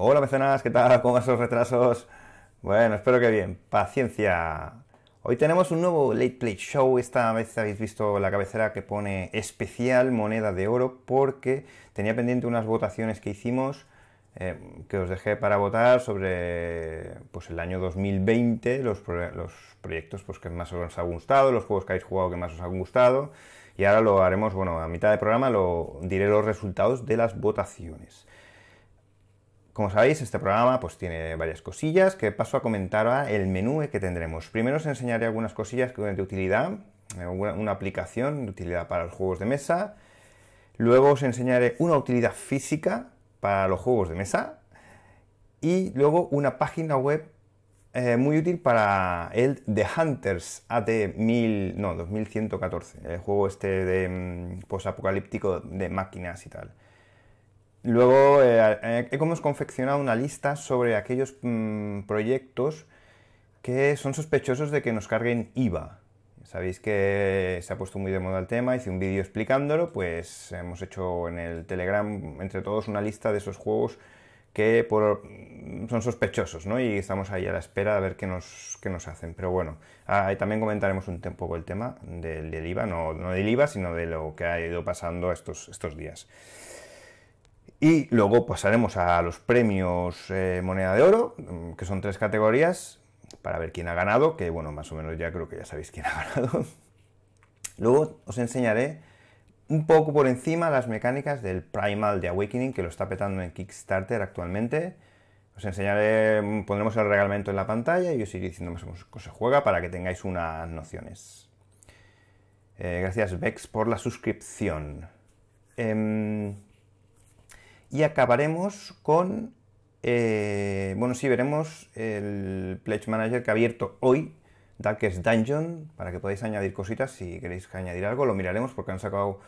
Hola mecenas, ¿qué tal? ¿Cómo van esos retrasos? Bueno, espero que bien. Paciencia. Hoy tenemos un nuevo Late plate Show. Esta vez habéis visto la cabecera que pone especial moneda de oro porque tenía pendiente unas votaciones que hicimos eh, que os dejé para votar sobre pues, el año 2020, los, proyectos pues, que más os han gustado, los juegos que habéis jugado que más os han gustado. Y ahora lo haremos, bueno, a mitad de programa lo diré los resultados de las votaciones. Como sabéis, este programa pues tiene varias cosillas que paso a comentar ahora el menú que tendremos. Primero os enseñaré algunas cosillas de utilidad, una aplicación de utilidad para los juegos de mesa. Luego os enseñaré una utilidad física para los juegos de mesa. Y luego una página web eh, muy útil para el The Hunters AT 1000, 2114, el juego este de mm, posapocalíptico de máquinas y tal. Luego eh, eh, hemos confeccionado una lista sobre aquellos mm, proyectos que son sospechosos de que nos carguen IVA. Sabéis que se ha puesto muy de moda el tema, hice un vídeo explicándolo, pues hemos hecho en el Telegram entre todos una lista de esos juegos que mm, son sospechosos, ¿no? Y estamos ahí a la espera de ver qué nos, nos hacen. Pero bueno, ahí también comentaremos un poco el tema del, IVA, no, del IVA, sino de lo que ha ido pasando estos, estos días. Y luego pasaremos a los premios eh, moneda de oro, mm, que son tres categorías, para ver quién ha ganado, que bueno, más o menos ya creo que ya sabéis quién ha ganado. luego os enseñaré un poco por encima las mecánicas del Primal de Awakening, que lo está petando en Kickstarter actualmente. Os enseñaré, mm, pondremos el reglamento en la pantalla y os iré diciendo más o menos cómo se juega para que tengáis unas nociones. Eh, gracias Vex por la suscripción. Em, y acabaremos con, eh, bueno, sí, veremos el Pledge Manager que ha abierto hoy, Darkest Dungeon, para que podáis añadir cositas, si queréis añadir algo, lo miraremos porque han sacado,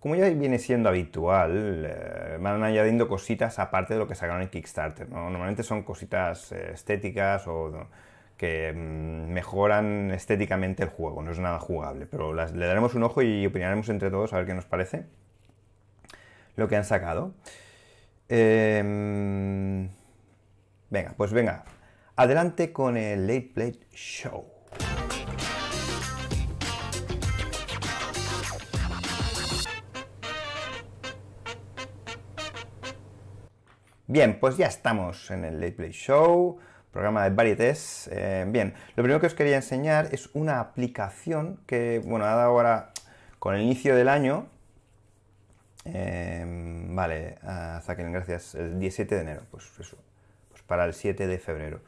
como ya viene siendo habitual, eh, van añadiendo cositas aparte de lo que sacaron en Kickstarter, Normalmente son cositas eh, estéticas o... que mm, mejoran estéticamente el juego, no es nada jugable, pero le daremos un ojo y opinaremos entre todos a ver qué nos parece lo que han sacado. Em, venga, pues venga, adelante con el Late Plate Show. Bien, pues ya estamos en el Late Play Show, programa de varietés. Em, bien, lo primero que os quería enseñar es una aplicación que, bueno, ha dado ahora con el inicio del año, Em, vale, Zaken, gracias. El 17 de enero, pues eso, pues para el 7 de febrero.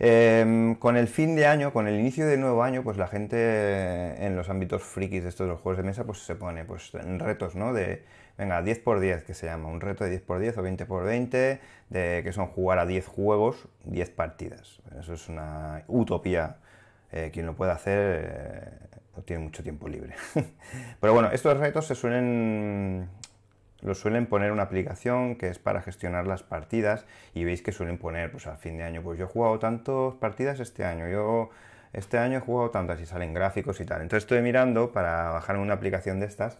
Em, con el fin de año, con el inicio de nuevo año, pues la gente en los ámbitos frikis de estos los juegos de mesa, pues se pone pues, en retos, ¿no? De, venga, 10x10, que se llama, un reto de 10x10 o 20x20, de, que son jugar a 10 juegos, 10 partidas. Eso es una utopía. Eh, quien lo pueda hacer no eh, tiene mucho tiempo libre. Pero bueno, estos retos se suelen lo suelen poner una aplicación que es para gestionar las partidas y veis que suelen poner pues al fin de año pues yo he jugado tantas partidas este año yo este año he jugado tantas y salen gráficos y tal entonces estoy mirando para bajar una aplicación de estas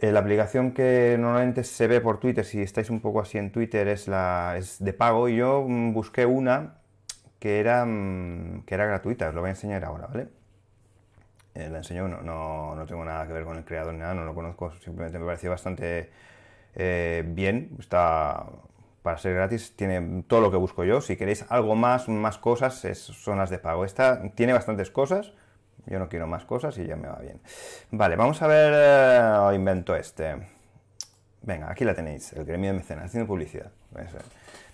eh, la aplicación que normalmente se ve por Twitter si estáis un poco así en Twitter es la es de pago y yo mm, busqué una que era mm, que era gratuita os lo voy a enseñar ahora vale eh, la enseño, no, no, tengo nada que ver con el creador nada, no lo conozco, simplemente me pareció bastante eh, bien, está para ser gratis, tiene todo lo que busco yo, si queréis algo más, más cosas, son las de pago. Esta tiene bastantes cosas, yo no quiero más cosas y ya me va bien. Vale, vamos a ver eh, invento este. Venga, aquí la tenéis, el gremio de mecenas, haciendo publicidad.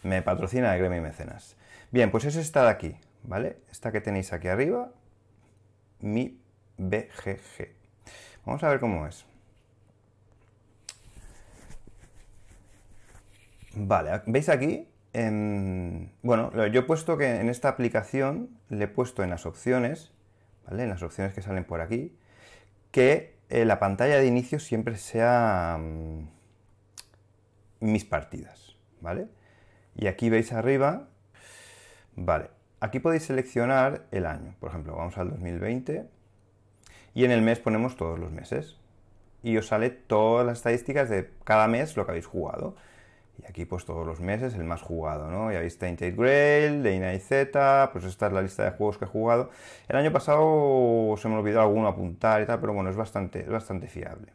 Me patrocina el gremio de mecenas. Bien, pues es esta de aquí, ¿vale? Esta que tenéis aquí arriba, mi BGG. Vamos a ver cómo es. Vale, ¿veis aquí? bueno, yo he puesto que en esta aplicación le he puesto en las opciones, ¿vale? En las opciones que salen por aquí, que eh, la pantalla de inicio siempre sea mm, mis partidas, ¿vale? Y aquí veis arriba, vale, aquí podéis seleccionar el año, por ejemplo, vamos al 2020. Y en el mes ponemos todos los meses. Y os sale todas las estadísticas de cada mes lo que habéis jugado. Y aquí pues todos los meses el más jugado, ¿no? Ya veis Tainted Grail, Day Z, pues esta es la lista de juegos que he jugado. El año pasado se me olvidó alguno apuntar y tal, pero bueno, es bastante, es bastante fiable.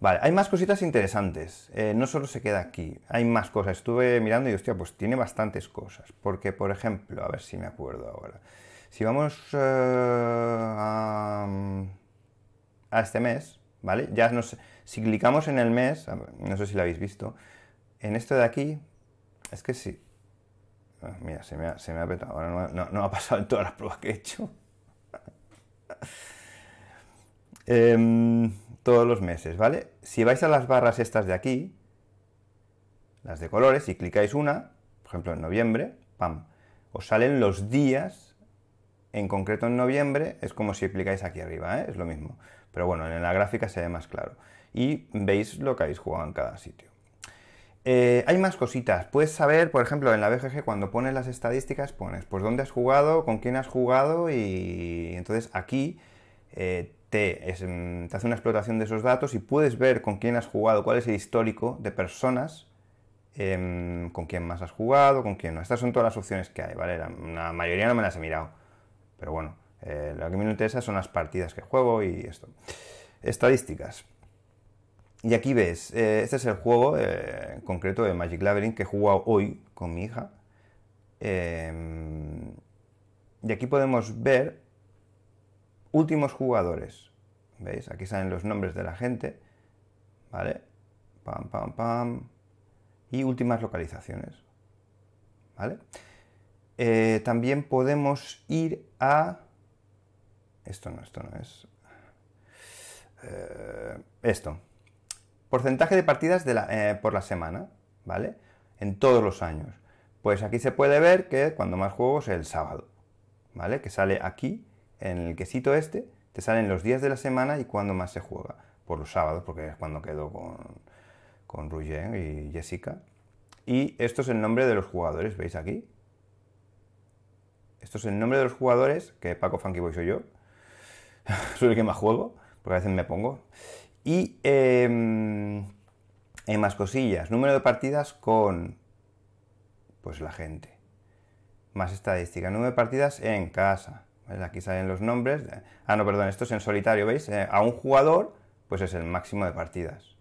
Vale, hay más cositas interesantes. Eh, no solo se queda aquí, hay más cosas. Estuve mirando y hostia, pues tiene bastantes cosas. Porque, por ejemplo, a ver si me acuerdo ahora. Si vamos eh, a, este mes, ¿vale? Ya nos, si clicamos en el mes, no sé si lo habéis visto, en esto de aquí, es que sí. Ah, mira, se me ha, se ahora no, ha pasado en todas las pruebas que he hecho. Em, todos los meses, ¿vale? Si vais a las barras estas de aquí, las de colores, y clicáis una, por ejemplo en noviembre, ¡pam! Os salen los días en concreto en noviembre, es como si aplicáis aquí arriba, ¿eh? es lo mismo. Pero bueno, en la gráfica se ve más claro. Y veis lo que habéis jugado en cada sitio. Eh, hay más cositas. Puedes saber, por ejemplo, en la BGG cuando pones las estadísticas, pones pues dónde has jugado, con quién has jugado y entonces aquí eh, te, hace una explotación de esos datos y puedes ver con quién has jugado, cuál es el histórico de personas, em, con quién más has jugado, con quién no. Estas son todas las opciones que hay, ¿vale? la mayoría no me las he mirado pero bueno, eh, lo que me interesa son las partidas que juego y esto. Estadísticas. Y aquí ves, eh, este es el juego eh, en concreto de Magic Labyrinth que he jugado hoy con mi hija. Em, y aquí podemos ver últimos jugadores. ¿Veis? Aquí salen los nombres de la gente. ¿Vale? Pam, pam, pam. Y últimas localizaciones. ¿Vale? Eh, también podemos ir a... Esto no, esto no es... Eh, esto. Porcentaje de partidas eh, por la semana, ¿vale? En todos los años. Pues aquí se puede ver que cuando más juegos el sábado, ¿vale? Que sale aquí, en el quesito este, te salen los días de la semana y cuando más se juega. Por los sábados, porque es cuando quedo con, con y Jessica. Y esto es el nombre de los jugadores, ¿veis aquí? Esto es el nombre de los jugadores, que Paco Funky Boy soy yo. soy el que más juego, porque a veces me pongo. Y em, más cosillas. Número de partidas con pues la gente. Más estadística. Número de partidas en casa. Aquí salen los nombres. Ah, no, perdón, esto es en solitario, ¿veis? Eh, a un jugador, pues es el máximo de partidas.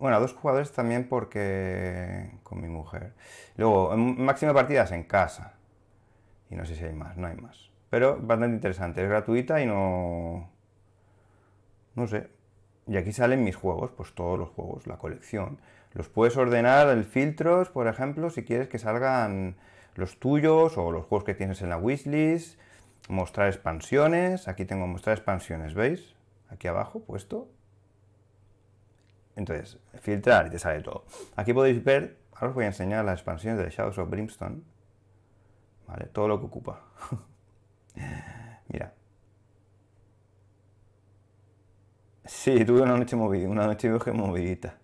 Bueno, a dos jugadores también porque con mi mujer. Luego, máximo de partidas en casa. Y no sé si hay más, no hay más. Pero bastante interesante, es gratuita y no... No sé. Y aquí salen mis juegos, pues todos los juegos, la colección. Los puedes ordenar en filtros, por ejemplo, si quieres que salgan los tuyos o los juegos que tienes en la wishlist. Mostrar expansiones, aquí tengo mostrar expansiones, ¿veis? Aquí abajo puesto. Entonces, filtrar y te sale todo. Aquí podéis ver, ahora os voy a enseñar las expansiones de Shadows of Brimstone ¿vale? Todo lo que ocupa. Mira. Sí, tuve una noche movida, una noche movidita.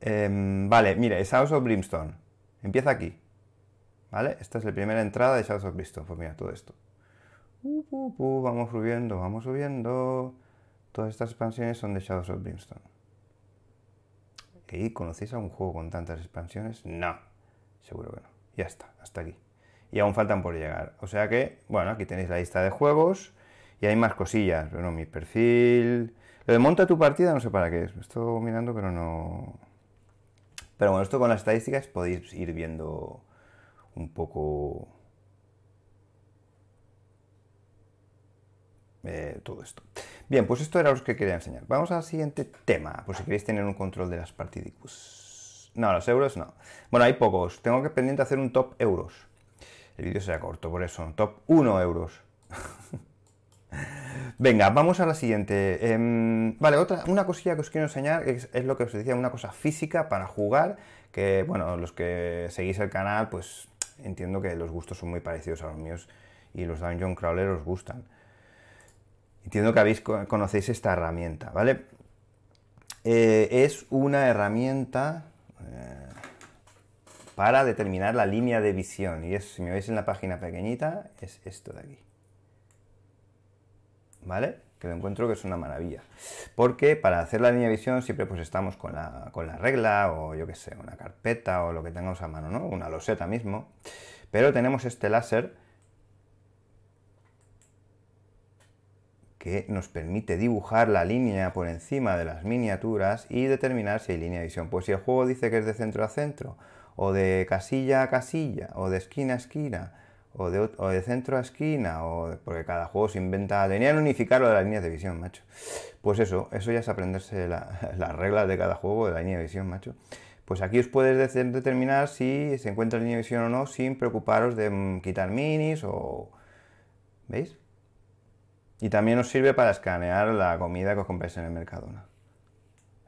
Eh, vale, mira, es of Brimstone. Empieza aquí. ¿Vale? Esta es la primera entrada de Shadows of Brimstone. Pues mira, todo esto. vamos subiendo, vamos subiendo. Todas estas expansiones son de Shadows of Brimstone. ¿Y conocéis un juego con tantas expansiones? No, seguro que no. Ya está, hasta aquí. Y aún faltan por llegar. O sea que, bueno, aquí tenéis la lista de juegos y hay más cosillas. Bueno, mi perfil... Lo de monta tu partida no sé para qué es. Me estoy mirando, pero no... Pero bueno, esto con las estadísticas podéis ir viendo un poco eh, todo esto. Bien, pues esto era lo que quería enseñar. Vamos al siguiente tema, por si queréis tener un control de las partidicus. No, los euros no. Bueno, hay pocos. Tengo que pendiente hacer un top euros. El vídeo será corto, por eso. Top 1 euros. Venga, vamos a la siguiente. Em, vale, otra, una cosilla que os quiero enseñar es, lo que os decía, una cosa física para jugar, que bueno, los que seguís el canal, pues entiendo que los gustos son muy parecidos a los míos y los Dungeon Crawler os gustan. Entiendo que habéis, conocéis esta herramienta, ¿vale? Eh, es una herramienta eh, para determinar la línea de visión. Y eso, si me veis en la página pequeñita, es esto de aquí. ¿Vale? Que lo encuentro que es una maravilla. Porque para hacer la línea de visión siempre pues estamos con la, con la regla o yo que sé, una carpeta o lo que tengamos a mano, ¿no? Una loseta mismo. Pero tenemos este láser que nos permite dibujar la línea por encima de las miniaturas y determinar si hay línea de visión. Pues si el juego dice que es de centro a centro, o de casilla a casilla, o de esquina a esquina, o de, centro a esquina, o porque cada juego se inventa, Deberían unificarlo de las líneas de visión, macho. Pues eso, eso ya es aprenderse las reglas de cada juego, de la línea de visión, macho. Pues aquí os puedes determinar si se encuentra línea de visión o no sin preocuparos de mm, quitar minis o... ¿Veis? Y también os sirve para escanear la comida que os compréis en el Mercadona.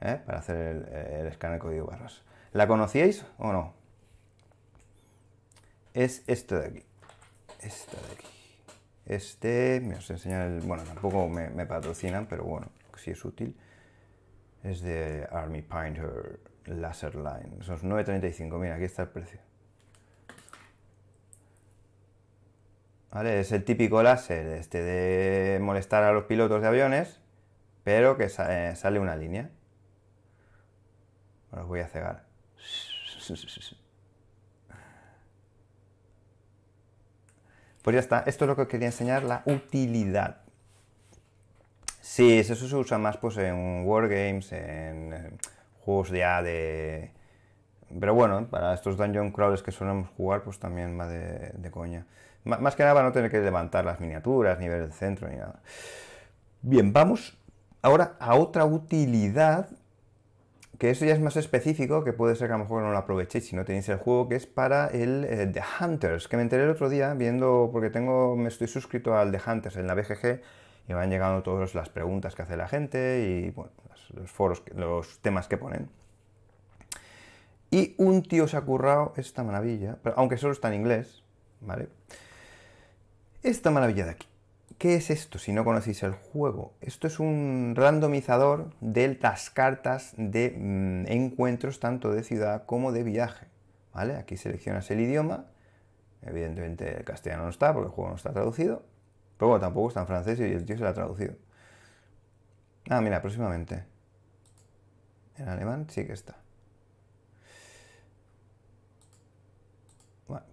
¿eh? Para hacer el, el escáner código barras. ¿La conocíais o no? Es esto de aquí. Este de aquí. Este, me os Bueno, tampoco me, patrocinan, pero bueno, si es útil. Es de Army Painter Laser Line. Son 9.35. Mira, aquí está el precio. Es el típico láser este de molestar a los pilotos de aviones, pero que eh, sale una línea. Os voy a cegar. Pues ya está, esto es lo que quería enseñar, la utilidad. Sí, eso se usa más pues en wargames, en eh, juegos de de... Pero bueno, para estos dungeon crawlers que solemos jugar, pues también va de coña más que nada a no tener que levantar las miniaturas, ni ver el centro, ni nada. Bien, vamos ahora a otra utilidad, que eso ya es más específico, que puede ser que a lo mejor no lo aprovechéis si no tenéis el juego, que es para el eh, The Hunters, que me enteré el otro día viendo, porque tengo, me estoy suscrito al The Hunters en la BGG, y me han llegado todas las preguntas que hace la gente y bueno, los foros, los temas que ponen. Y un tío se ha currado esta maravilla, aunque solo está en inglés, ¿vale? esta maravilla de aquí. ¿Qué es esto si no conocéis el juego? Esto es un randomizador de las cartas de mm, encuentros tanto de ciudad como de viaje. ¿Vale? Aquí seleccionas el idioma. Evidentemente el castellano no está porque el juego no está traducido. Pero tampoco está en francés y el tío se lo ha traducido. Ah, mira, próximamente. En alemán sí que está.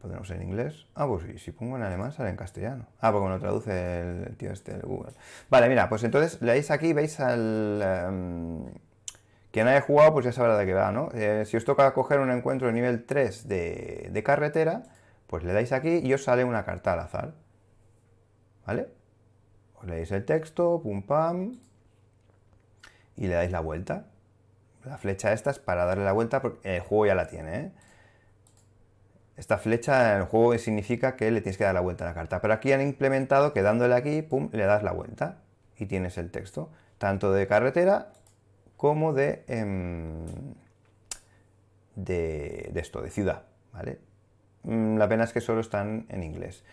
¿Podemos en inglés. Ah, pues si pongo en alemán sale en castellano. Ah, porque me lo traduce el tío este del Google. Vale, mira, pues entonces dais aquí, veis al... quien em, quien haya jugado, pues ya sabrá de qué va, ¿no? Eh, si os toca coger un encuentro de nivel 3 de, de carretera, pues le dais aquí y os sale una carta al azar. ¿Vale? Os leéis el texto, pum pam, y le dais la vuelta. La flecha esta es para darle la vuelta porque el juego ya la tiene, ¿eh? Esta flecha en el juego significa que le tienes que dar la vuelta a la carta, pero aquí han implementado que dándole aquí, pum, le das la vuelta y tienes el texto, tanto de carretera como de, em, de, esto, de ciudad, ¿vale? Mm, la pena es que solo están en inglés.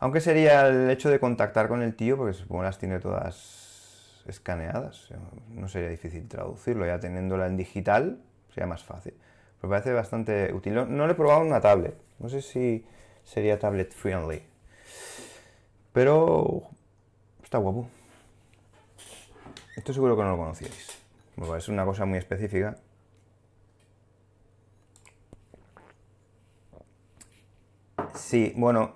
Aunque sería el hecho de contactar con el tío, porque supongo las tiene todas escaneadas, no sería difícil traducirlo, ya teniéndola en digital sería más fácil. Me parece bastante útil. No, lo he probado una tablet. No sé si sería tablet friendly. Pero está guapo. Esto seguro que no lo conocíais. es una cosa muy específica. Sí, bueno,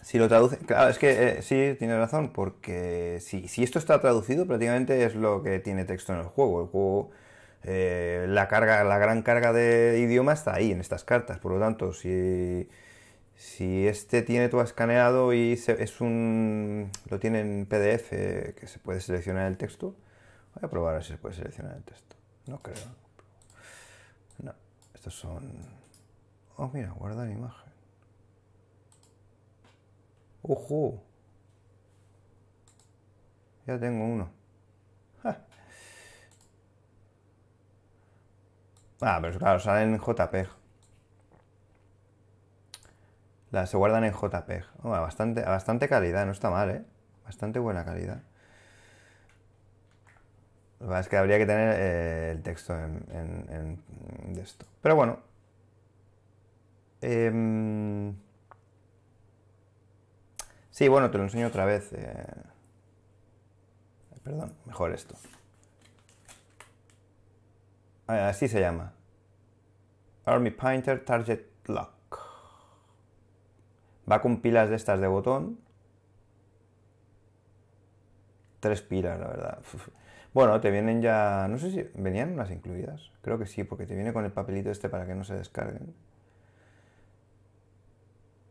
si lo traduce, claro, es que eh, sí, tiene razón, porque si, si, esto está traducido, prácticamente es lo que tiene texto en el juego. El juego eh, la, carga, la gran carga de idioma está ahí, en estas cartas. Por lo tanto, si, si este tiene todo escaneado y es un, lo tiene en PDF que se puede seleccionar el texto, voy a probar a si se puede seleccionar el texto. No creo. No, estos son... Oh, mira, guardar imagen. ¡Ojo! Ya tengo uno. Ah, pero claro, salen en JPEG. se guardan en JPEG. bastante, bastante calidad, no está mal, ¿eh? Bastante buena calidad. Lo que es que habría que tener eh, el texto de esto. Pero bueno. Em, sí, bueno, te lo enseño otra vez. Eh. Perdón, mejor esto. Ah, así se llama. Army Painter Target Lock. Va con pilas de estas de botón. Tres pilas, la verdad. Bueno, te vienen ya... No sé si... ¿Venían unas incluidas? Creo que sí, porque te viene con el papelito este para que no se descarguen.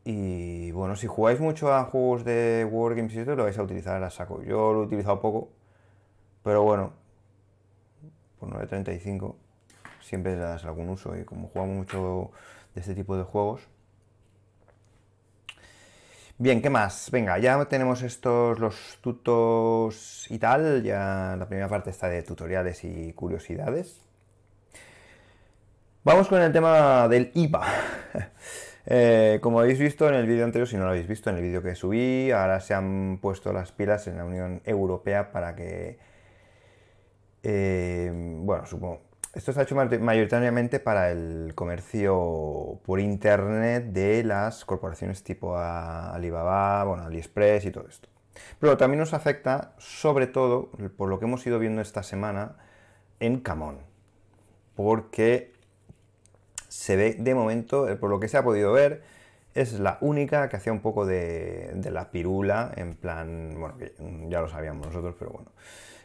Y bueno, si jugáis mucho a juegos de Wargames y esto, lo vais a utilizar a saco. Yo lo he utilizado poco, pero bueno, por 9.35 siempre le das algún uso. Y como juego mucho de este tipo de juegos. Bien, ¿qué más? Venga, ya tenemos estos, los tutos y tal. Ya la primera parte está de tutoriales y curiosidades. Vamos con el tema del IVA. Eh, como habéis visto en el vídeo anterior, si no lo habéis visto, en el vídeo que subí, ahora se han puesto las pilas en la Unión Europea para que, eh, bueno, supongo, esto está hecho mayoritariamente para el comercio por internet de las corporaciones tipo Alibaba, bueno, AliExpress y todo esto. Pero también nos afecta, sobre todo, por lo que hemos ido viendo esta semana en Camón. Porque se ve, de momento, eh, por lo que se ha podido ver, es la única que hacía un poco de, la pirula, en plan, bueno, ya lo sabíamos nosotros, pero bueno.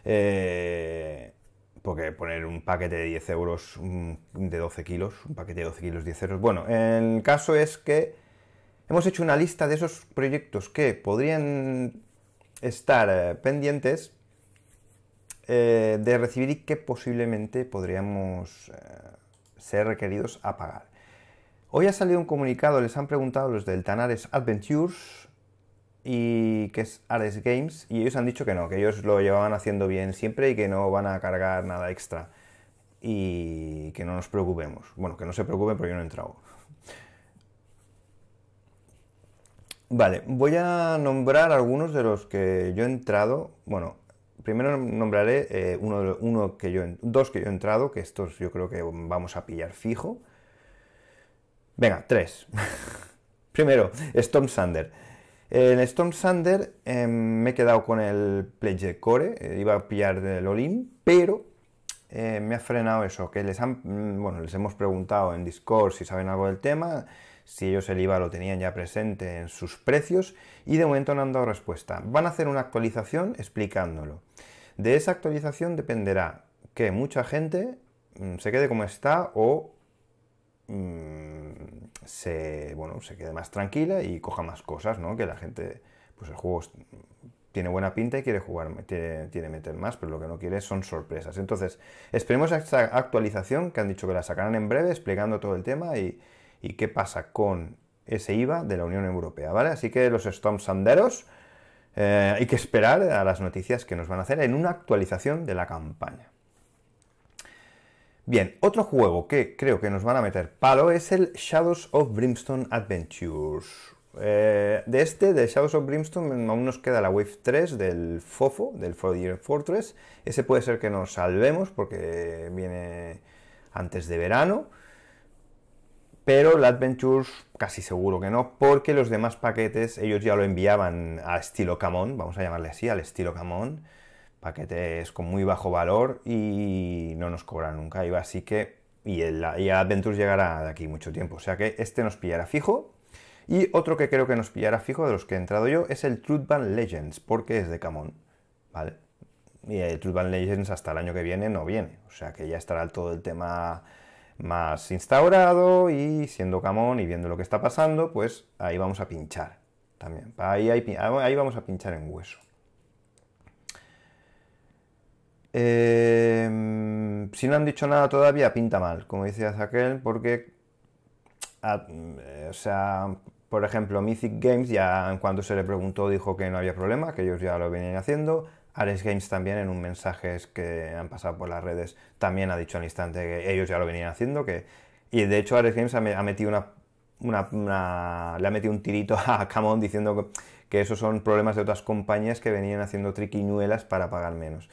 Eh, porque poner un paquete de 10 euros de 12 kilos, un paquete de 12 kilos, 10 euros. Bueno, el caso es que hemos hecho una lista de esos proyectos que podrían estar eh, pendientes eh, de recibir y que posiblemente podríamos eh, ser requeridos a pagar. Hoy ha salido un comunicado, les han preguntado los del Tanares Adventures y que es Ares Games, y ellos han dicho que no, que ellos lo llevaban haciendo bien siempre y que no van a cargar nada extra. Y que no nos preocupemos. Bueno, que no se preocupen porque yo no he entrado. Vale, voy a nombrar algunos de los que yo he entrado. Bueno, primero nombraré eh, uno, uno, que yo, dos que yo he entrado, que estos yo creo que vamos a pillar fijo. Venga, tres. primero, Storm Sander. Eh, en Storm Sander em, me he quedado con el Pledge Core, eh, iba a pillar del Olim, pero eh, me ha frenado eso, que les han, mm, bueno, les hemos preguntado en Discord si saben algo del tema, si ellos el IVA lo tenían ya presente en sus precios y de momento no han dado respuesta. Van a hacer una actualización explicándolo. De esa actualización dependerá que mucha gente mm, se quede como está o mm, se, bueno, se quede más tranquila y coja más cosas, ¿no? Que la gente, pues el juego tiene buena pinta y quiere jugar, tiene, meter más, pero lo que no quiere son sorpresas. Entonces, esperemos a esta actualización que han dicho que la sacarán en breve, explicando todo el tema y, qué pasa con ese IVA de la Unión Europea, ¿vale? Así que los Storm eh, hay que esperar a las noticias que nos van a hacer en una actualización de la campaña. Bien, otro juego que creo que nos van a meter palo es el Shadows of Brimstone Adventures. Eh, de este, de Shadows of Brimstone, aún nos queda la Wave 3 del FOFO, del Four Fortress. Ese puede ser que nos salvemos porque viene antes de verano. Pero la Adventures casi seguro que no, porque los demás paquetes ellos ya lo enviaban a estilo Camón, vamos a llamarle así, al estilo Camón paquetes con muy bajo valor y no nos cobran nunca así que y el, y Adventures llegará de aquí mucho tiempo, o sea que este nos pillará fijo. Y otro que creo que nos pillará fijo de los que he entrado yo es el Band Legends, porque es de camón. Y el Band Legends hasta el año que viene no viene, o sea que ya estará todo el tema más instaurado y siendo Camón y viendo lo que está pasando, pues ahí vamos a pinchar también. ahí vamos a pinchar en hueso. Eh, si no han dicho nada todavía, pinta mal, como decía Zaquel, porque, eh, o sea, por ejemplo, Mythic Games ya en cuanto se le preguntó dijo que no había problema, que ellos ya lo venían haciendo. Ares Games también en un mensaje que han pasado por las redes también ha dicho al instante que ellos ya lo venían haciendo, que y de hecho Ares Games ha metido le ha metido un tirito a Camon diciendo que, que esos son problemas de otras compañías que venían haciendo triquiñuelas para pagar menos.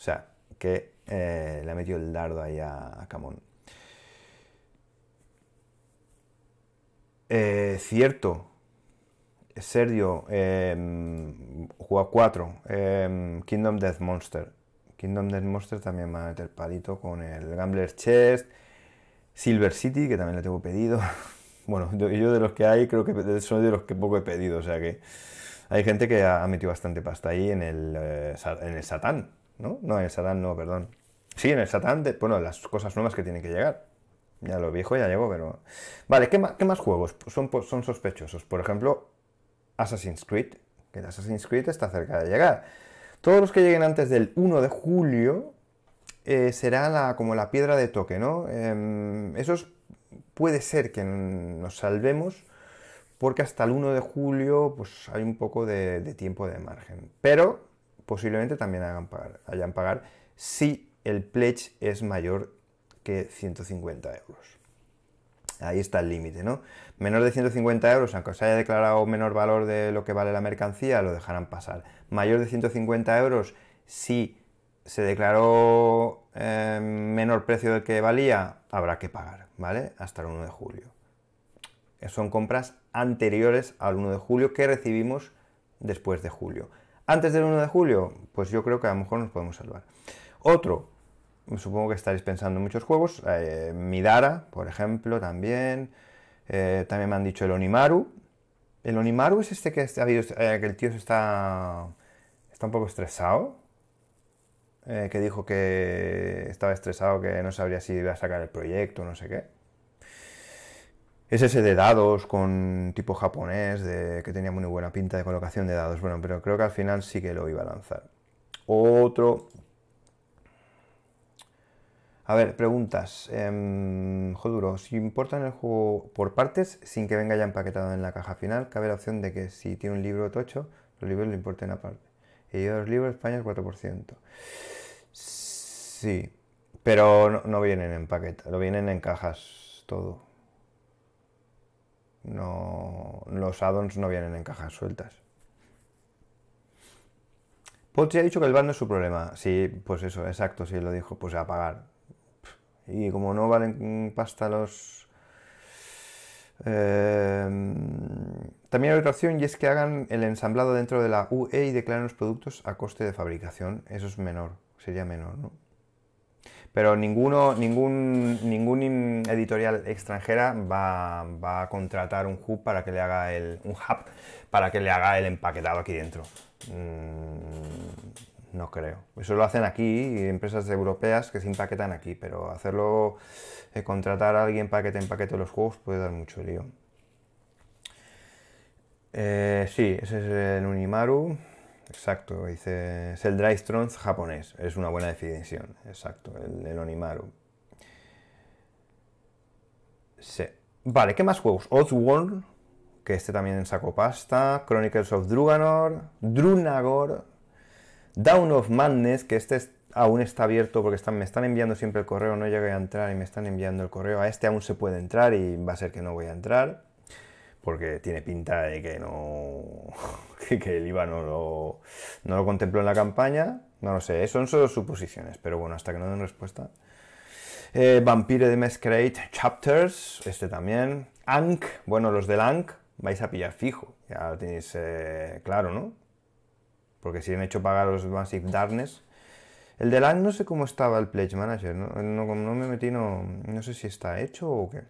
O sea, que eh, le ha metido el dardo ahí a, Camón. Eh, cierto, Sergio, eh, juega 4, Kingdom Death Monster. Kingdom Death Monster también me va a meter palito con el Gambler's Chest, Silver City, que también le tengo pedido. bueno, yo, de los que hay, creo que soy de los que poco he pedido, o sea que hay gente que ha metido bastante pasta ahí en el eh, Satán. ¿no? No, en el Satán no, perdón. Sí, en el Satán, bueno, las cosas nuevas que tienen que llegar. Ya lo viejo ya llegó, pero... Vale, ¿qué más, juegos son, pues, son sospechosos? Por ejemplo, Assassin's Creed, que el Assassin's Creed está cerca de llegar. Todos los que lleguen antes del 1 de julio eh, será la, como la piedra de toque, ¿no? Em, eso esos puede ser que nos salvemos porque hasta el 1 de julio pues, hay un poco de, de tiempo de margen. Pero posiblemente también hagan pagar, hayan pagar si el pledge es mayor que 150 euros. Ahí está el límite, ¿no? Menor de 150 euros, aunque se haya declarado menor valor de lo que vale la mercancía, lo dejarán pasar. Mayor de 150 euros, si se declaró em, menor precio del que valía, habrá que pagar, ¿vale? Hasta el 1 de julio. Son compras anteriores al 1 de julio que recibimos después de julio. Antes del 1 de julio, pues yo creo que a lo mejor nos podemos salvar. Otro, supongo que estaréis pensando en muchos juegos, eh, Midara, por ejemplo, también. Eh, también me han dicho el Onimaru. El Onimaru es este que, ha eh, que el tío está, está un poco estresado. que dijo que estaba estresado, que no sabría si iba a sacar el proyecto, no sé qué. Es ese de dados con tipo japonés, de, que tenía muy buena pinta de colocación de dados. Bueno, pero creo que al final sí que lo iba a lanzar. Otro. A ver, preguntas. Em, Joduro, si importan el juego por partes sin que venga ya empaquetado en la caja final, cabe la opción de que si tiene un libro tocho, los libros lo importen aparte. Y los libros, España 4%. Sí, pero no, vienen en lo vienen en cajas todo. No, los addons no vienen en cajas sueltas. Pochi pues ha dicho que el bando es su problema. Sí, pues eso, exacto, él lo dijo, pues a pagar. Y como no valen pasta los... Em, también hay otra opción y es que hagan el ensamblado dentro de la UE y declaren los productos a coste de fabricación. Eso es menor, sería menor, ¿no? pero ninguno, ningún, ningún editorial extranjera va, a contratar un hub para que le haga el, un hub para que le haga el empaquetado aquí dentro. Mm, no creo. Eso lo hacen aquí, empresas europeas que se empaquetan aquí, pero hacerlo, eh, contratar a alguien para que te empaquete los juegos puede dar mucho lío. Eh, sí, ese es el Unimaru. Exacto, dice, es el Dry japonés, es una buena definición, exacto, el, Onimaru. Vale, ¿qué más juegos? Oddworld, que este también sacó pasta, Chronicles of Druganor, Drunagor, Down of Madness, que este aún está abierto porque me están enviando siempre el correo, no llegué a entrar y me están enviando el correo, a este aún se puede entrar y va a ser que no voy a entrar porque tiene pinta de que no que el IVA no lo, contempló en la campaña. No lo sé, son solo suposiciones, pero bueno, hasta que no den respuesta. Eh, Vampire de Masquerade Chapters, este también. Ankh, bueno, los del Ankh vais a pillar fijo, ya lo tenéis eh, claro, ¿no? Porque si han hecho pagar los basic Darkness. El del Ankh no sé cómo estaba el Pledge Manager, ¿no? No, no, me metí, no, no sé si está hecho o qué.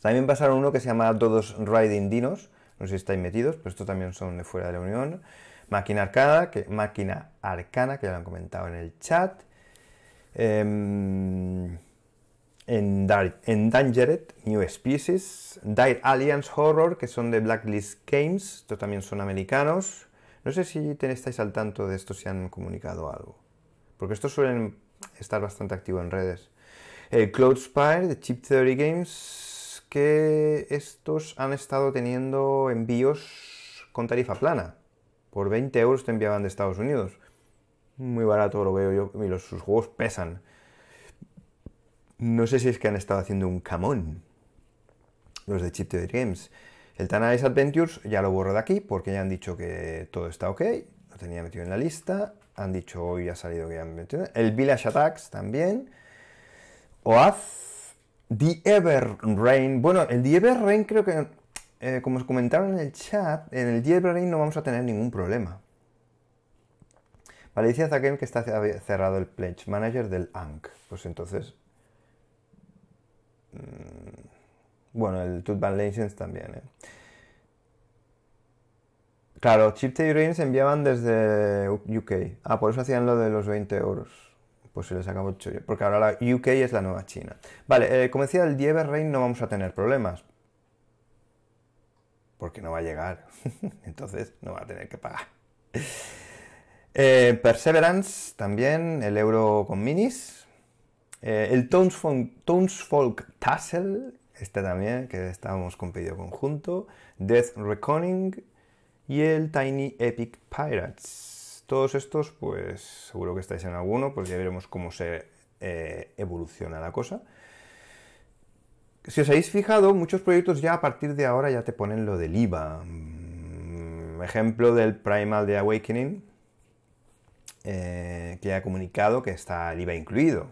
También pasaron uno que se llama Todos Riding Dinos, no sé si estáis metidos, pero estos también son de fuera de la Unión. Máquina Arcana, que, máquina arcana, que ya lo han comentado en el chat. Eh, em, Endangered, New Species, Dire Alliance Horror, que son de Blacklist Games, estos también son americanos. No sé si tenéis estáis al tanto de esto, si han comunicado algo, porque estos suelen estar bastante activos en redes. Cloud Cloudspire, de Chip Theory Games, que estos han estado teniendo envíos con tarifa plana. Por 20 euros te enviaban de Estados Unidos. Muy barato lo veo yo. Y los, sus juegos pesan. No sé si es que han estado haciendo un camón. Los de Chip Games. El Tanais Adventures ya lo borro de aquí porque ya han dicho que todo está ok. Lo tenía metido en la lista. Han dicho hoy ha salido que ya han metido. El Village Attacks también. OAZ The Ever Rain. Bueno, el The Ever Rain creo que, eh, como os comentaron en el chat, en el The Ever Rain no vamos a tener ningún problema. Vale, dice que está cerrado el Pledge Manager del ANC. Pues entonces... Mm, bueno, el Tutban Legends también, ¿eh? Claro, Chiptay se enviaban desde UK. Ah, por eso hacían lo de los 20 euros pues se les acabó el porque ahora la UK es la nueva China. Vale, eh, como decía, el Diever Rein no vamos a tener problemas, porque no va a llegar, entonces no va a tener que pagar. Eh, Perseverance también, el euro con minis. Eh, el Tonesfolk Tassel, este también, que estábamos con pedido conjunto. Death Reckoning y el Tiny Epic Pirates. Todos estos, pues seguro que estáis en alguno, pues ya veremos cómo se eh, evoluciona la cosa. Si os habéis fijado, muchos proyectos ya a partir de ahora ya te ponen lo del IVA. Mm, ejemplo del Primal de Awakening, eh, que ha comunicado que está el IVA incluido.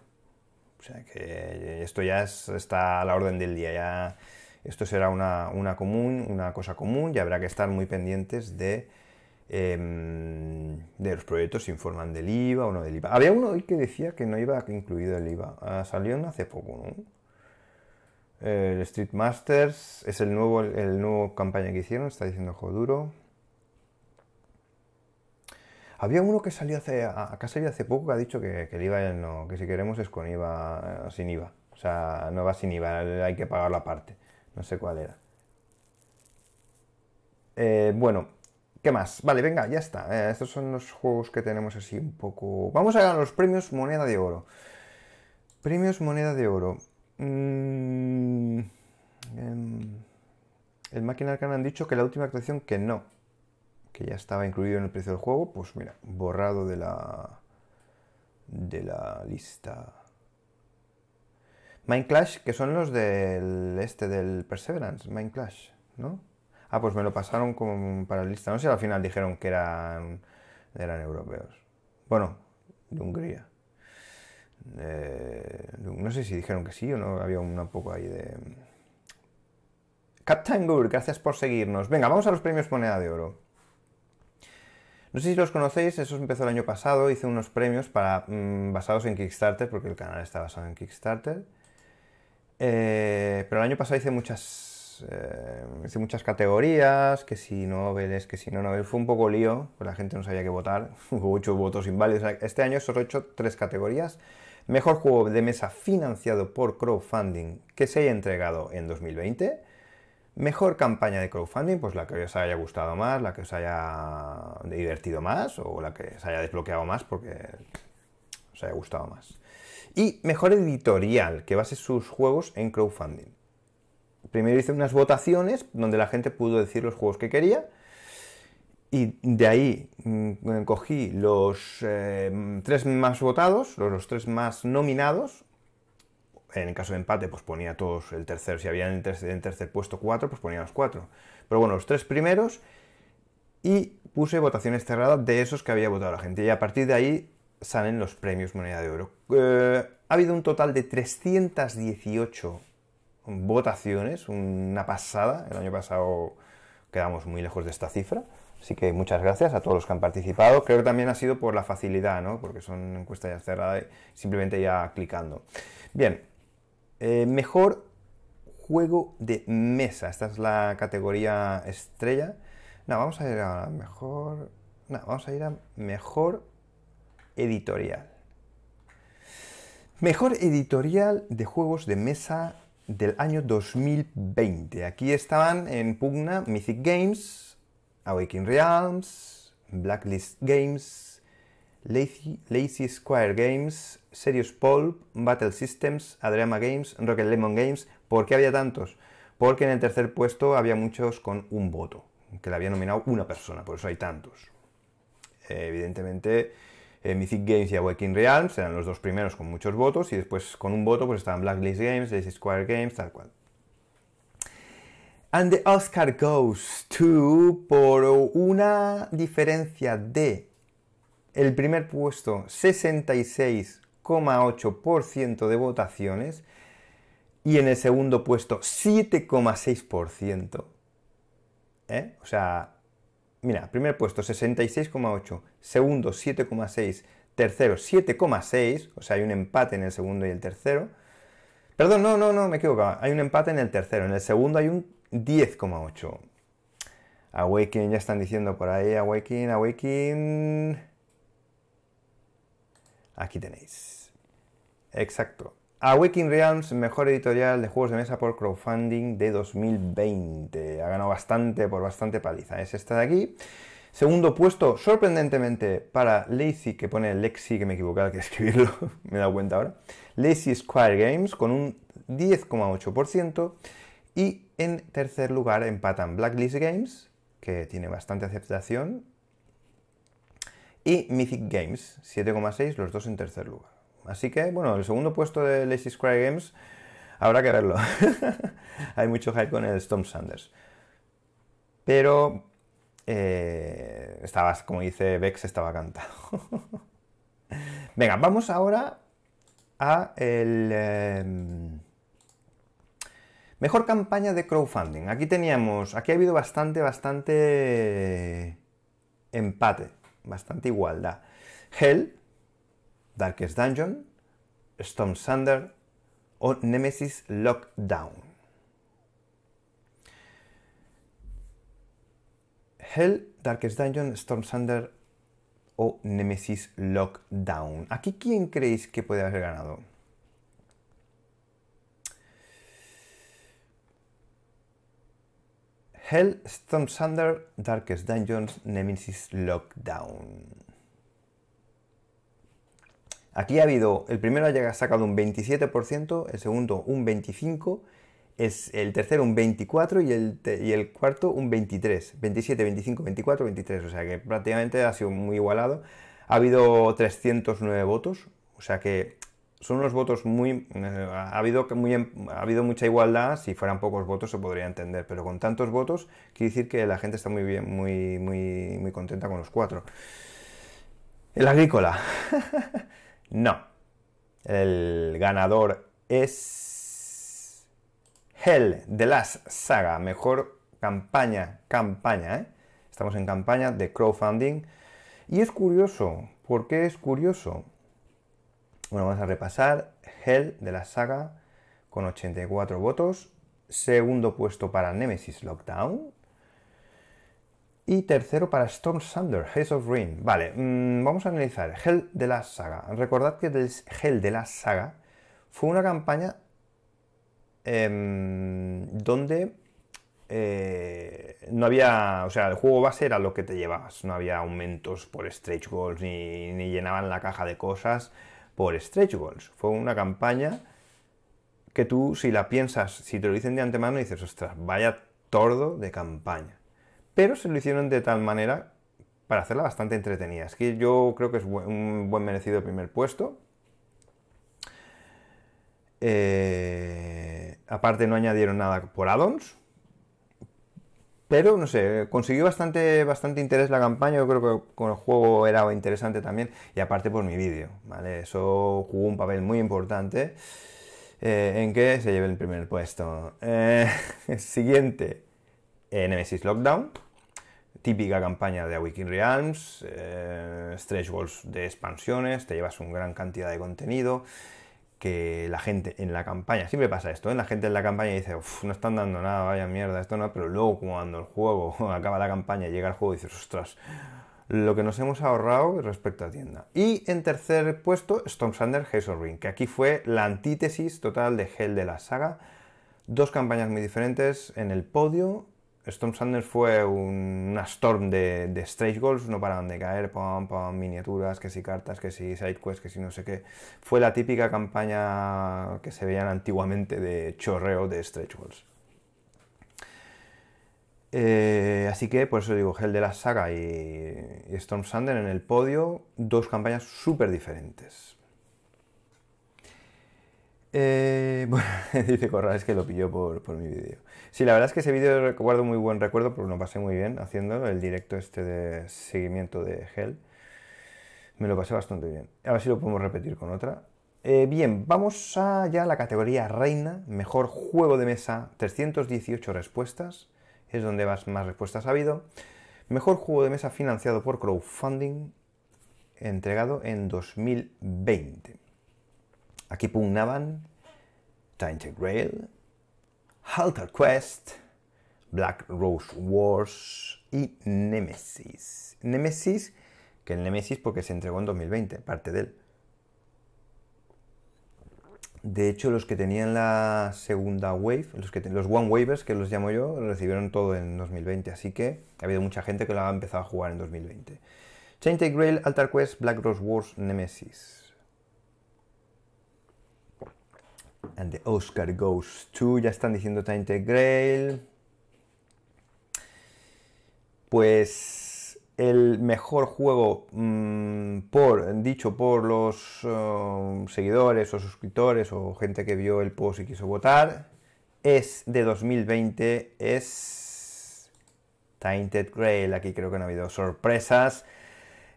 O sea que esto ya está a la orden del día, ya esto será una, una, común, una cosa común y habrá que estar muy pendientes de Em, de los proyectos se informan del IVA o no del IVA. Había uno hoy que decía que no iba incluido el IVA. Ah, salió hace poco, ¿no? El Street Masters es el nuevo, el nuevo campaña que hicieron, está diciendo duro Había uno que salió hace, acá salió hace poco que ha dicho que, el IVA no, que si queremos es con IVA, eh, sin IVA. O sea, no va sin IVA, hay que pagar la parte. No sé cuál era. Eh, bueno, ¿Qué más? Vale, venga, ya está. Eh, estos son los juegos que tenemos así un poco... Vamos a ganar los premios moneda de oro. Premios moneda de oro. Mm, em, el Máquina Arcana han dicho que la última actuación que no. Que ya estaba incluido en el precio del juego. Pues mira, borrado de la... De la lista. Mind Clash, que son los del... Este, del Perseverance. Mind Clash, ¿no? Ah, pues me lo pasaron como para la lista. No sé, si al final dijeron que eran, eran europeos. Bueno, de Hungría. no sé si dijeron que sí o no, había un poco ahí de... Captain Gur, gracias por seguirnos. Venga, vamos a los premios Moneda de Oro. No sé si los conocéis, eso empezó el año pasado, hice unos premios para, mm, basados en Kickstarter, porque el canal está basado en Kickstarter. Eh, pero el año pasado hice muchas hice eh, muchas categorías, que si no noveles, que si no noveles, fue un poco lío, pues la gente no sabía qué votar, hubo muchos votos inválidos. Este año solo he hecho tres categorías. Mejor juego de mesa financiado por crowdfunding que se haya entregado en 2020. Mejor campaña de crowdfunding, pues la que os haya gustado más, la que os haya divertido más o la que os haya desbloqueado más porque os haya gustado más. Y mejor editorial que base sus juegos en crowdfunding primero hice unas votaciones donde la gente pudo decir los juegos que quería. Y de ahí mm, cogí los eh, tres más votados, los, tres más nominados. En el caso de empate, pues ponía todos el tercero. Si había en tercer, puesto cuatro, pues ponía los cuatro. Pero bueno, los tres primeros. Y puse votaciones cerradas de esos que había votado la gente. Y a partir de ahí salen los premios moneda de oro. Eh, ha habido un total de 318 votaciones, una pasada. El año pasado quedamos muy lejos de esta cifra. Así que muchas gracias a todos los que han participado. Creo que también ha sido por la facilidad, ¿no? Porque son encuestas ya cerradas, simplemente ya clicando. Bien, eh, mejor juego de mesa. Esta es la categoría estrella. No, vamos a ir a mejor. No, vamos a ir a mejor editorial. Mejor editorial de juegos de mesa del año 2020. Aquí estaban en pugna Mythic Games, Awakening Realms, Blacklist Games, Lazy, Square Games, Serious Pulp, Battle Systems, Adriana Games, Rocket Lemon Games. ¿Por qué había tantos? Porque en el tercer puesto había muchos con un voto, que le había nominado una persona, por eso hay tantos. Eh, evidentemente, eh, Mythic Games y Awakening Realms, eran los dos primeros con muchos votos, y después con un voto pues estaban Blacklist Games, Lazy Square Games, tal cual. And the Oscar goes to, por una diferencia de el primer puesto, 66,8% de votaciones, y en el segundo puesto, 7,6%. ¿Eh? O sea, mira, primer puesto 66,8, segundo 7,6, tercero 7,6, o sea, hay un empate en el segundo y el tercero. Perdón, no, no, no, me equivoco. Hay un empate en el tercero, en el segundo hay un 10,8. Awaken, ya están diciendo por ahí, Awaken, Awaken. Aquí tenéis. Exacto. Awakening Realms, mejor editorial de juegos de mesa por crowdfunding de 2020. Ha ganado bastante por bastante paliza. Es esta de aquí. Segundo puesto, sorprendentemente, para Lazy, que pone Lexi, que me he equivocado que escribirlo, me he dado cuenta ahora. Lazy Square Games con un 10,8%. Y en tercer lugar empatan Blacklist Games, que tiene bastante aceptación. Y Mythic Games, 7,6, los dos en tercer lugar. Así que, bueno, el segundo puesto de Lazy Square Games habrá que verlo. Hay mucho hype con el Storm Sanders. Pero eh, como dice Bex, estaba cantado. Venga, vamos ahora a el em, mejor campaña de crowdfunding. Aquí teníamos, aquí ha habido bastante, bastante empate, bastante igualdad. Hell Darkest Dungeon, Storm Thunder o Nemesis Lockdown. Hell, Darkest Dungeon, Storm Thunder o Nemesis Lockdown. ¿Aquí quién creéis que puede haber ganado? Hell, Storm Thunder, Darkest Dungeons, Nemesis Lockdown. Aquí ha habido, el primero ha sacado un 27%, el segundo un 25%, es el tercero un 24% y el, y el cuarto un 23%, 27, 25, 24, 23, o sea que prácticamente ha sido muy igualado. Ha habido 309 votos, o sea que son unos votos muy... Eh, ha, habido muy ha habido mucha igualdad, si fueran pocos votos se podría entender, pero con tantos votos quiere decir que la gente está muy bien, muy, muy, muy contenta con los cuatro. El agrícola. No. El ganador es Hell de la Saga. Mejor campaña, campaña. ¿eh? Estamos en campaña de crowdfunding. Y es curioso. ¿Por qué es curioso? Bueno, vamos a repasar. Hell de la saga con 84 votos. Segundo puesto para Nemesis Lockdown, y tercero para Storm Thunder, Haze of Rain. Vale, mm, vamos a analizar Hell de la Saga. Recordad que Hell de la Saga fue una campaña em, donde eh, no había, o sea, el juego base era lo que te llevabas, no había aumentos por stretch goals ni, ni llenaban la caja de cosas por stretch goals. Fue una campaña que tú, si la piensas, si te lo dicen de antemano, dices, ostras, vaya tordo de campaña pero se lo hicieron de tal manera para hacerla bastante entretenida. Es que yo creo que es un buen merecido primer puesto. Eh, aparte no añadieron nada por addons. Pero no sé, consiguió bastante, bastante interés la campaña. Yo creo que con el juego era interesante también. Y aparte por pues, mi vídeo, ¿vale? Eso jugó un papel muy importante eh, en que se lleve el primer puesto. Eh, siguiente, Nemesis Lockdown típica campaña de Awakening Realms, eh, stretch goals de expansiones, te llevas una gran cantidad de contenido, que la gente en la campaña, siempre pasa esto, ¿eh? la gente en la campaña dice, Uf, no están dando nada, vaya mierda, esto no, pero luego cuando el juego acaba la campaña, llega el juego y dices, ostras, lo que nos hemos ahorrado respecto a tienda. Y en tercer puesto, Storm Thunder Ring, que aquí fue la antítesis total de Hell de la saga. Dos campañas muy diferentes en el podio, Storm Sanders fue una storm de, stretch goals, no paraban de caer, pam, miniaturas, que si cartas, que si sidequests, que si no sé qué. Fue la típica campaña que se veían antiguamente de chorreo de stretch goals. Eh, así que por eso digo, Hell de la Saga y, Storm Sander en el podio, dos campañas súper diferentes. Eh, bueno, dice Corrales es que lo pilló por mi vídeo. Sí, la verdad es que ese vídeo recuerdo muy buen recuerdo porque lo pasé muy bien haciendo el directo este de seguimiento de Hell. Me lo pasé bastante bien. A ver si lo podemos repetir con otra. Eh, bien, vamos a ya a la categoría reina, mejor juego de mesa, 318 respuestas, es donde más, más respuestas ha habido. Mejor juego de mesa financiado por crowdfunding, entregado en 2020. Aquí pugnaban to Rail. Altar Quest, Black Rose Wars y Nemesis. Nemesis, que el Nemesis porque se entregó en 2020, parte de él. De hecho, los que tenían la segunda wave, los, que los One Wavers, que los llamo yo, recibieron todo en 2020, así que ha habido mucha gente que lo ha empezado a jugar en 2020. Chain Grail, Altar Quest, Black Rose Wars, Nemesis. And the Oscar goes to. Ya están diciendo Tainted Grail. Pues el mejor juego mm, por, dicho por los eh, seguidores o suscriptores o gente que vio el post y quiso votar es de 2020 es Tinted Grail. Aquí creo que no ha habido sorpresas.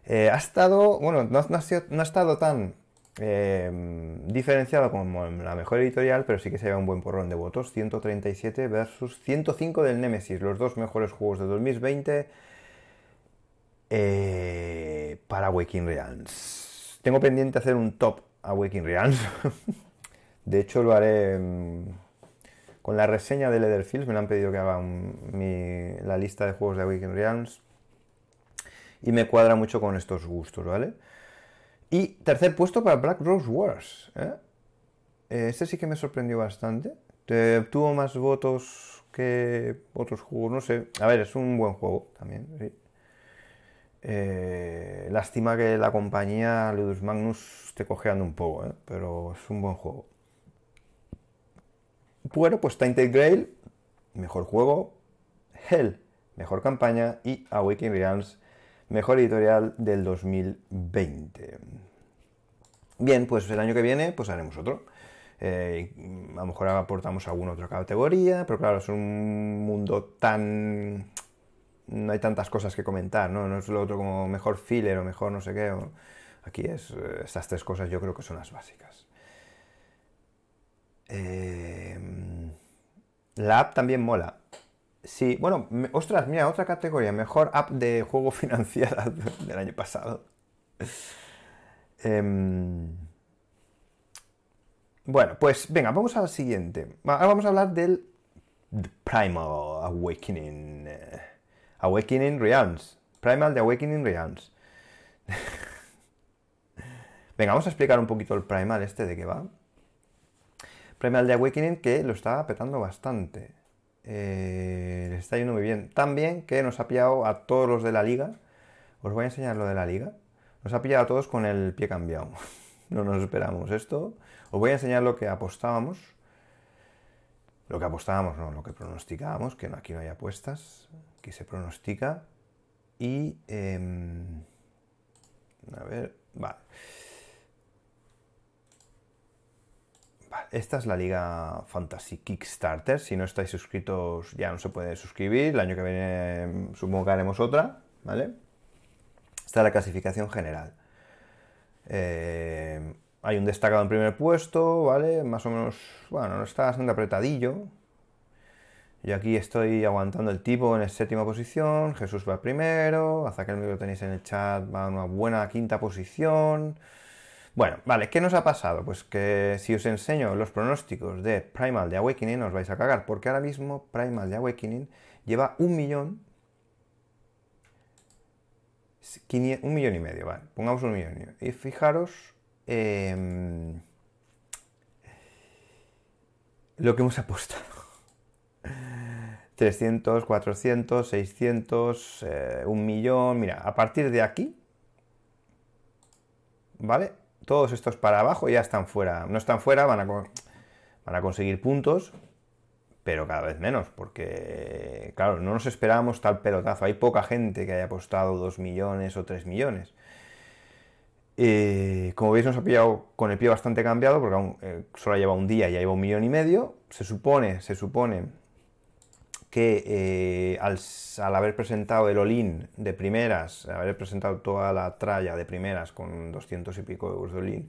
Eh, ha estado, bueno, no, ha no ha estado tan Em, diferenciado como la mejor editorial, pero sí que se lleva un buen porrón de votos. 137 versus 105 del Nemesis, los dos mejores juegos de 2020 eh, para Waking Realms. Tengo pendiente hacer un top a Waking Realms. de hecho, lo haré em, con la reseña de Leatherfields. Me lo han pedido que haga la lista de juegos de Waking Realms. Y me cuadra mucho con estos gustos, ¿vale? Y tercer puesto para Black Rose Wars. ¿eh? Eh, este sí que me sorprendió bastante. obtuvo más votos que otros juegos, no sé. A ver, es un buen juego también, sí. Eh, lástima que la compañía Ludus Magnus te cojeando un poco, pero es un buen juego. Bueno, pues Tainted Grail, mejor juego. Hell, mejor campaña. Y Awakening Realms, Mejor editorial del 2020. Bien, pues el año que viene pues haremos otro. Eh, a lo mejor aportamos alguna otra categoría, pero claro, es un mundo tan... No hay tantas cosas que comentar, ¿no? No es lo otro como mejor filler o mejor no sé qué. Aquí es... Eh, estas tres cosas yo creo que son las básicas. Eh, la app también mola. Sí, bueno, ostras, mira, otra categoría, mejor app de juego financiada del año pasado. Em, bueno, pues venga, vamos al siguiente. Ahora vamos a hablar del Primal Awakening. Eh, Awakening Realms. Primal de Awakening Realms. venga, vamos a explicar un poquito el Primal este de qué va. Primal de Awakening que lo está apretando bastante. Eh, les está yendo muy bien. Tan bien que nos ha pillado a todos los de la liga. Os voy a enseñar lo de la liga. Nos ha pillado a todos con el pie cambiado. no nos esperamos esto. Os voy a enseñar lo que apostábamos. Lo que apostábamos, no, lo que pronosticábamos, que aquí no hay apuestas, que se pronostica. Y... Em, a ver, vale. esta es la Liga Fantasy Kickstarter. Si no estáis suscritos, ya no se puede suscribir. El año que viene mm, supongo que haremos otra, ¿vale? es la clasificación general. Eh, hay un destacado en primer puesto, ¿vale? Más o menos, bueno, no está bastante apretadillo. Yo aquí estoy aguantando el tipo en séptima posición, Jesús va primero, hasta que lo tenéis en el chat, va a una buena quinta posición. Bueno, vale, ¿qué nos ha pasado? Pues que si os enseño los pronósticos de Primal de Awakening os vais a cagar, porque ahora mismo Primal de Awakening lleva un millón... Un millón y medio, vale, pongamos un millón y medio. Y fijaros... Em, lo que hemos apostado. 300, 400, 600, un millón. Mira, a partir de aquí, ¿vale? todos estos para abajo ya están fuera. No están fuera, van a, van a conseguir puntos, pero cada vez menos, porque, claro, no nos esperábamos tal pelotazo. Hay poca gente que haya apostado 2 millones o 3 millones. Eh, como veis, nos ha pillado con el pie bastante cambiado, porque aún eh, solo lleva un día y ya lleva un millón y medio. Se supone, se supone que eh, al, haber presentado el Olin de primeras, haber presentado toda la tralla de primeras con 200 y pico euros de Olin,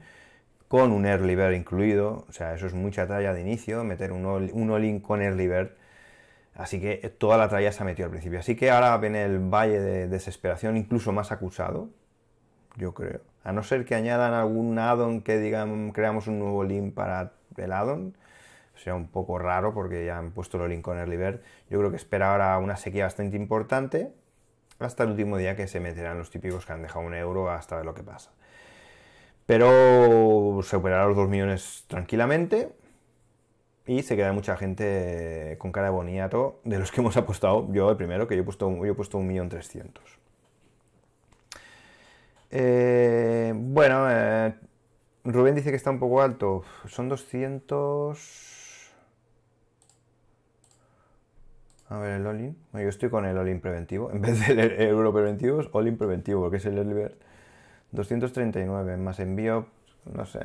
con un early bird incluido, o sea, eso es mucha tralla de inicio, meter un, Olin con early bird, así que eh, toda la tralla se ha metido al principio. Así que ahora viene el valle de desesperación, incluso más acusado, yo creo. A no ser que añadan algún addon que digan, creamos un nuevo Olin para el addon, sea un poco raro porque ya han puesto los Lincoln Bird. Yo creo que espera ahora una sequía bastante importante hasta el último día que se meterán los típicos que han dejado un euro hasta ver lo que pasa. Pero se superará los 2 millones tranquilamente y se queda mucha gente con cara de boniato de los que hemos apostado. Yo el primero, que yo he puesto, yo he puesto 1.300.000. Eh, bueno, eh, Rubén dice que está un poco alto. Son 200... A ver, el all Yo estoy con el all preventivo. En vez del euro preventivo, es all-in preventivo, porque es el elbert 239, más envío, no sé.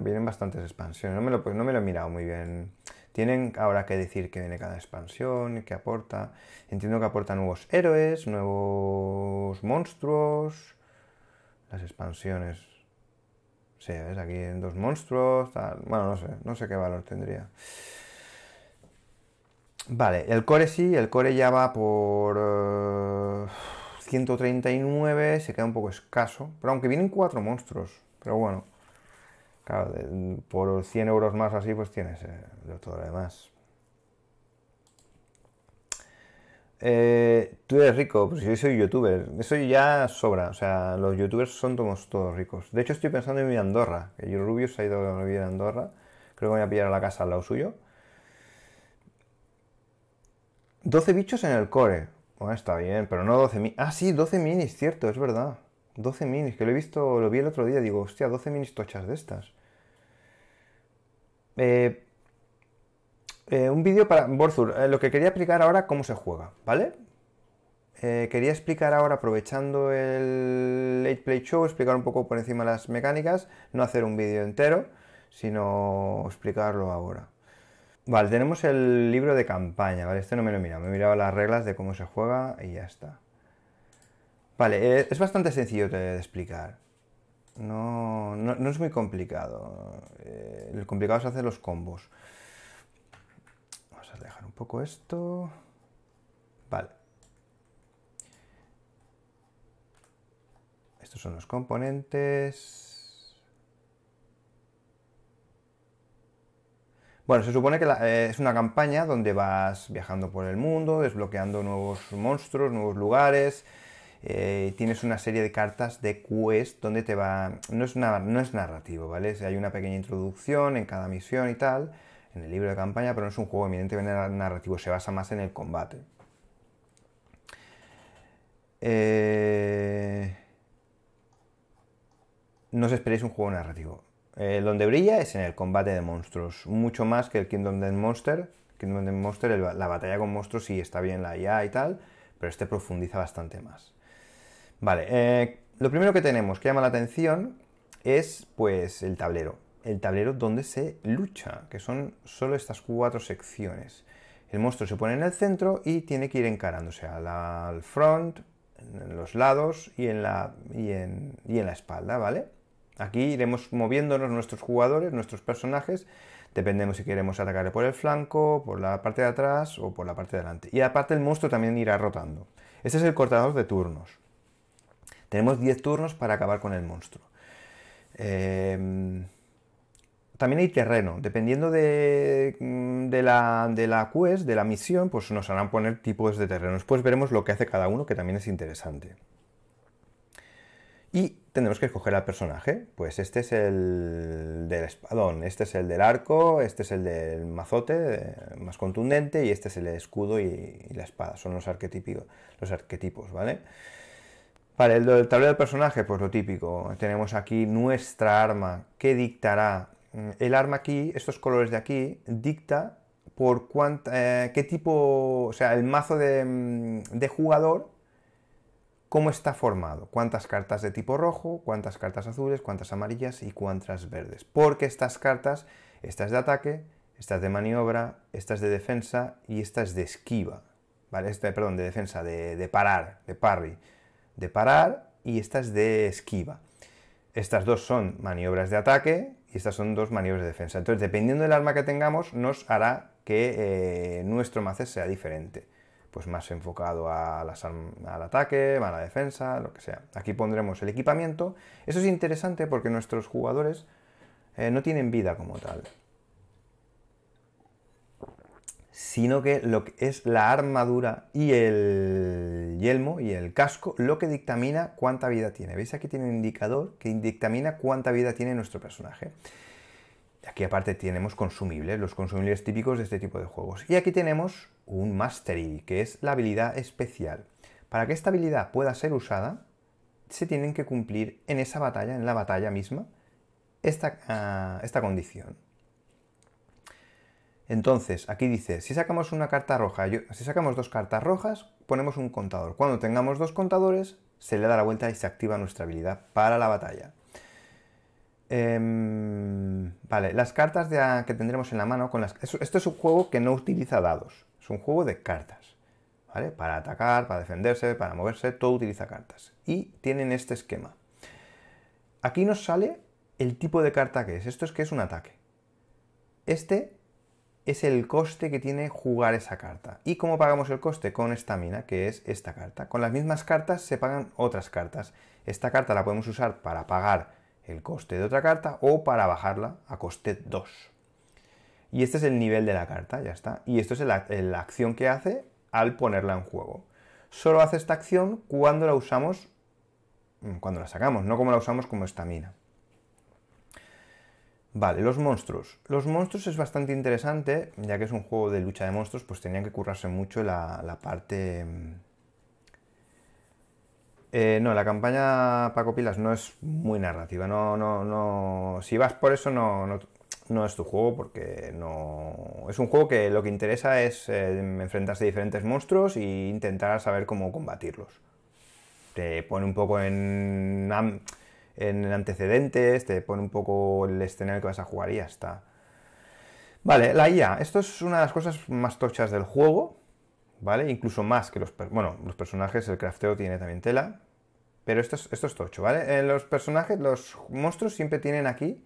vienen bastantes expansiones. No me, lo, he mirado muy bien. Tienen ahora que decir que viene cada expansión, qué aporta. Entiendo que aporta nuevos héroes, nuevos monstruos. Las expansiones. Sí, ves, aquí en dos monstruos. Tal. Bueno, no sé. No sé qué valor tendría. Vale, el core sí, el core ya va por 139, eh, se queda un poco escaso, pero aunque vienen cuatro monstruos, pero bueno, claro, por 100 euros más así pues tienes eh, todo lo demás. Eh, tú eres rico, pues yo soy youtuber. Eso ya sobra. O sea, los youtubers son todos, todos ricos. De hecho, estoy pensando en mi Andorra. Que yo Rubio se ha ido a vivir a Andorra. Creo que voy a pillar a la casa al lado suyo. 12 bichos en el core. está bien, pero no 12 minis. Ah, sí, 12 minis, cierto, es verdad. 12 minis, que lo he visto, lo vi el otro día, digo, hostia, 12 minis tochas de estas. Eh, eh, un vídeo para Borzur, eh, lo que quería explicar ahora cómo se juega, ¿vale? quería explicar ahora, aprovechando el Late Play Show, explicar un poco por encima las mecánicas, no hacer un vídeo entero, sino explicarlo ahora. Vale, tenemos el libro de campaña, ¿vale? Este no me lo he mirado, me he mirado las reglas de cómo se juega y ya está. Vale, eh, es bastante sencillo de explicar. No, no, es muy complicado. Eh, lo complicado es hacer los combos. Vamos a dejar un poco esto. Vale. Estos son los componentes. Bueno, se supone que eh, es una campaña donde vas viajando por el mundo, desbloqueando nuevos monstruos, nuevos lugares. Eh, tienes una serie de cartas de quest donde te va. No es, no es narrativo, ¿vale? hay una pequeña introducción en cada misión y tal, en el libro de campaña, pero no es un juego eminentemente narrativo, se basa más en el combate. Eh, no os esperéis un juego narrativo. Eh, donde brilla es en el combate de monstruos, mucho más que el Kingdom the Monster. Kingdom of Monster, la batalla con monstruos sí está bien la IA y tal, pero este profundiza bastante más. Vale, eh, lo primero que tenemos que llama la atención es pues el tablero. El tablero donde se lucha, que son solo estas cuatro secciones. El monstruo se pone en el centro y tiene que ir encarándose al front, en los lados y en la, y en la espalda, ¿vale? Aquí iremos moviéndonos nuestros jugadores, nuestros personajes, dependemos si queremos atacar por el flanco, por la parte de atrás o por la parte de delante. Y aparte el monstruo también irá rotando. Este es el cortador de turnos. Tenemos 10 turnos para acabar con el monstruo. Em, también hay terreno. Dependiendo de, mm, la, de quest, de la misión, pues nos harán poner tipos de terreno. Después pues veremos lo que hace cada uno, que también es interesante. Y tenemos que escoger al personaje. Pues este es el del espadón, este es el del arco, este es el del mazote eh, más contundente y este es el escudo y, la espada. Son los, los arquetipos, ¿vale? Para el, tablero del personaje, pues lo típico. Tenemos aquí nuestra arma que dictará. Mm, el arma aquí, estos colores de aquí, dicta por cuánta, eh, qué tipo, o sea, el mazo de mm, jugador cómo está formado, cuántas cartas de tipo rojo, cuántas cartas azules, cuántas amarillas y cuántas verdes. Porque estas cartas, estas de ataque, estas de maniobra, estas de defensa y estas de esquiva. ¿Vale? Este, perdón, de defensa, de, parar, de parry. De parar y estas de esquiva. Estas dos son maniobras de ataque y estas son dos maniobras de defensa. Entonces, dependiendo del arma que tengamos, nos hará que eh, nuestro mace sea diferente pues más enfocado a al ataque, a la defensa, lo que sea. Aquí pondremos el equipamiento. Eso es interesante porque nuestros jugadores eh, no tienen vida como tal, sino que lo que es la armadura y el yelmo y el casco lo que dictamina cuánta vida tiene. ¿Veis? Aquí tiene un indicador que dictamina cuánta vida tiene nuestro personaje. Aquí aparte tenemos consumibles, los consumibles típicos de este tipo de juegos. Y aquí tenemos un mastery, que es la habilidad especial. Para que esta habilidad pueda ser usada, se tienen que cumplir en esa batalla, en la batalla misma, esta, ah, esta condición. Entonces, aquí dice, si sacamos una carta roja, si sacamos dos cartas rojas, ponemos un contador. Cuando tengamos dos contadores, se le da la vuelta y se activa nuestra habilidad para la batalla. Em, vale, las cartas que tendremos en la mano, con esto, es un juego que no utiliza dados. Es un juego de cartas, ¿vale? Para atacar, para defenderse, para moverse, todo utiliza cartas. Y tienen este esquema. Aquí nos sale el tipo de carta que es. Esto es que es un ataque. Este es el coste que tiene jugar esa carta. ¿Y cómo pagamos el coste? Con estamina, que es esta carta. Con las mismas cartas se pagan otras cartas. Esta carta la podemos usar para pagar el coste de otra carta o para bajarla a coste 2. Y este es el nivel de la carta, ya está. Y esto es la, acción que hace al ponerla en juego. Solo hace esta acción cuando la usamos, mm, cuando la sacamos, no como la usamos como estamina. Vale, los monstruos. Los monstruos es bastante interesante, ya que es un juego de lucha de monstruos, pues tenían que currarse mucho la, parte... Mm, eh, no, la campaña Paco Pilas no es muy narrativa, no, no, no... Si vas por eso no, no, no es tu juego porque no... Es un juego que lo que interesa es eh, enfrentarse a diferentes monstruos e intentar saber cómo combatirlos. Te pone un poco en, en antecedentes, te pone un poco el escenario que vas a jugar y ya está. Vale, la IA. Esto es una de las cosas más tochas del juego, ¿vale? Incluso más que los... Bueno, los personajes, el crafteo tiene también tela, pero esto es, esto es tocho, ¿vale? Eh, los personajes, los monstruos siempre tienen aquí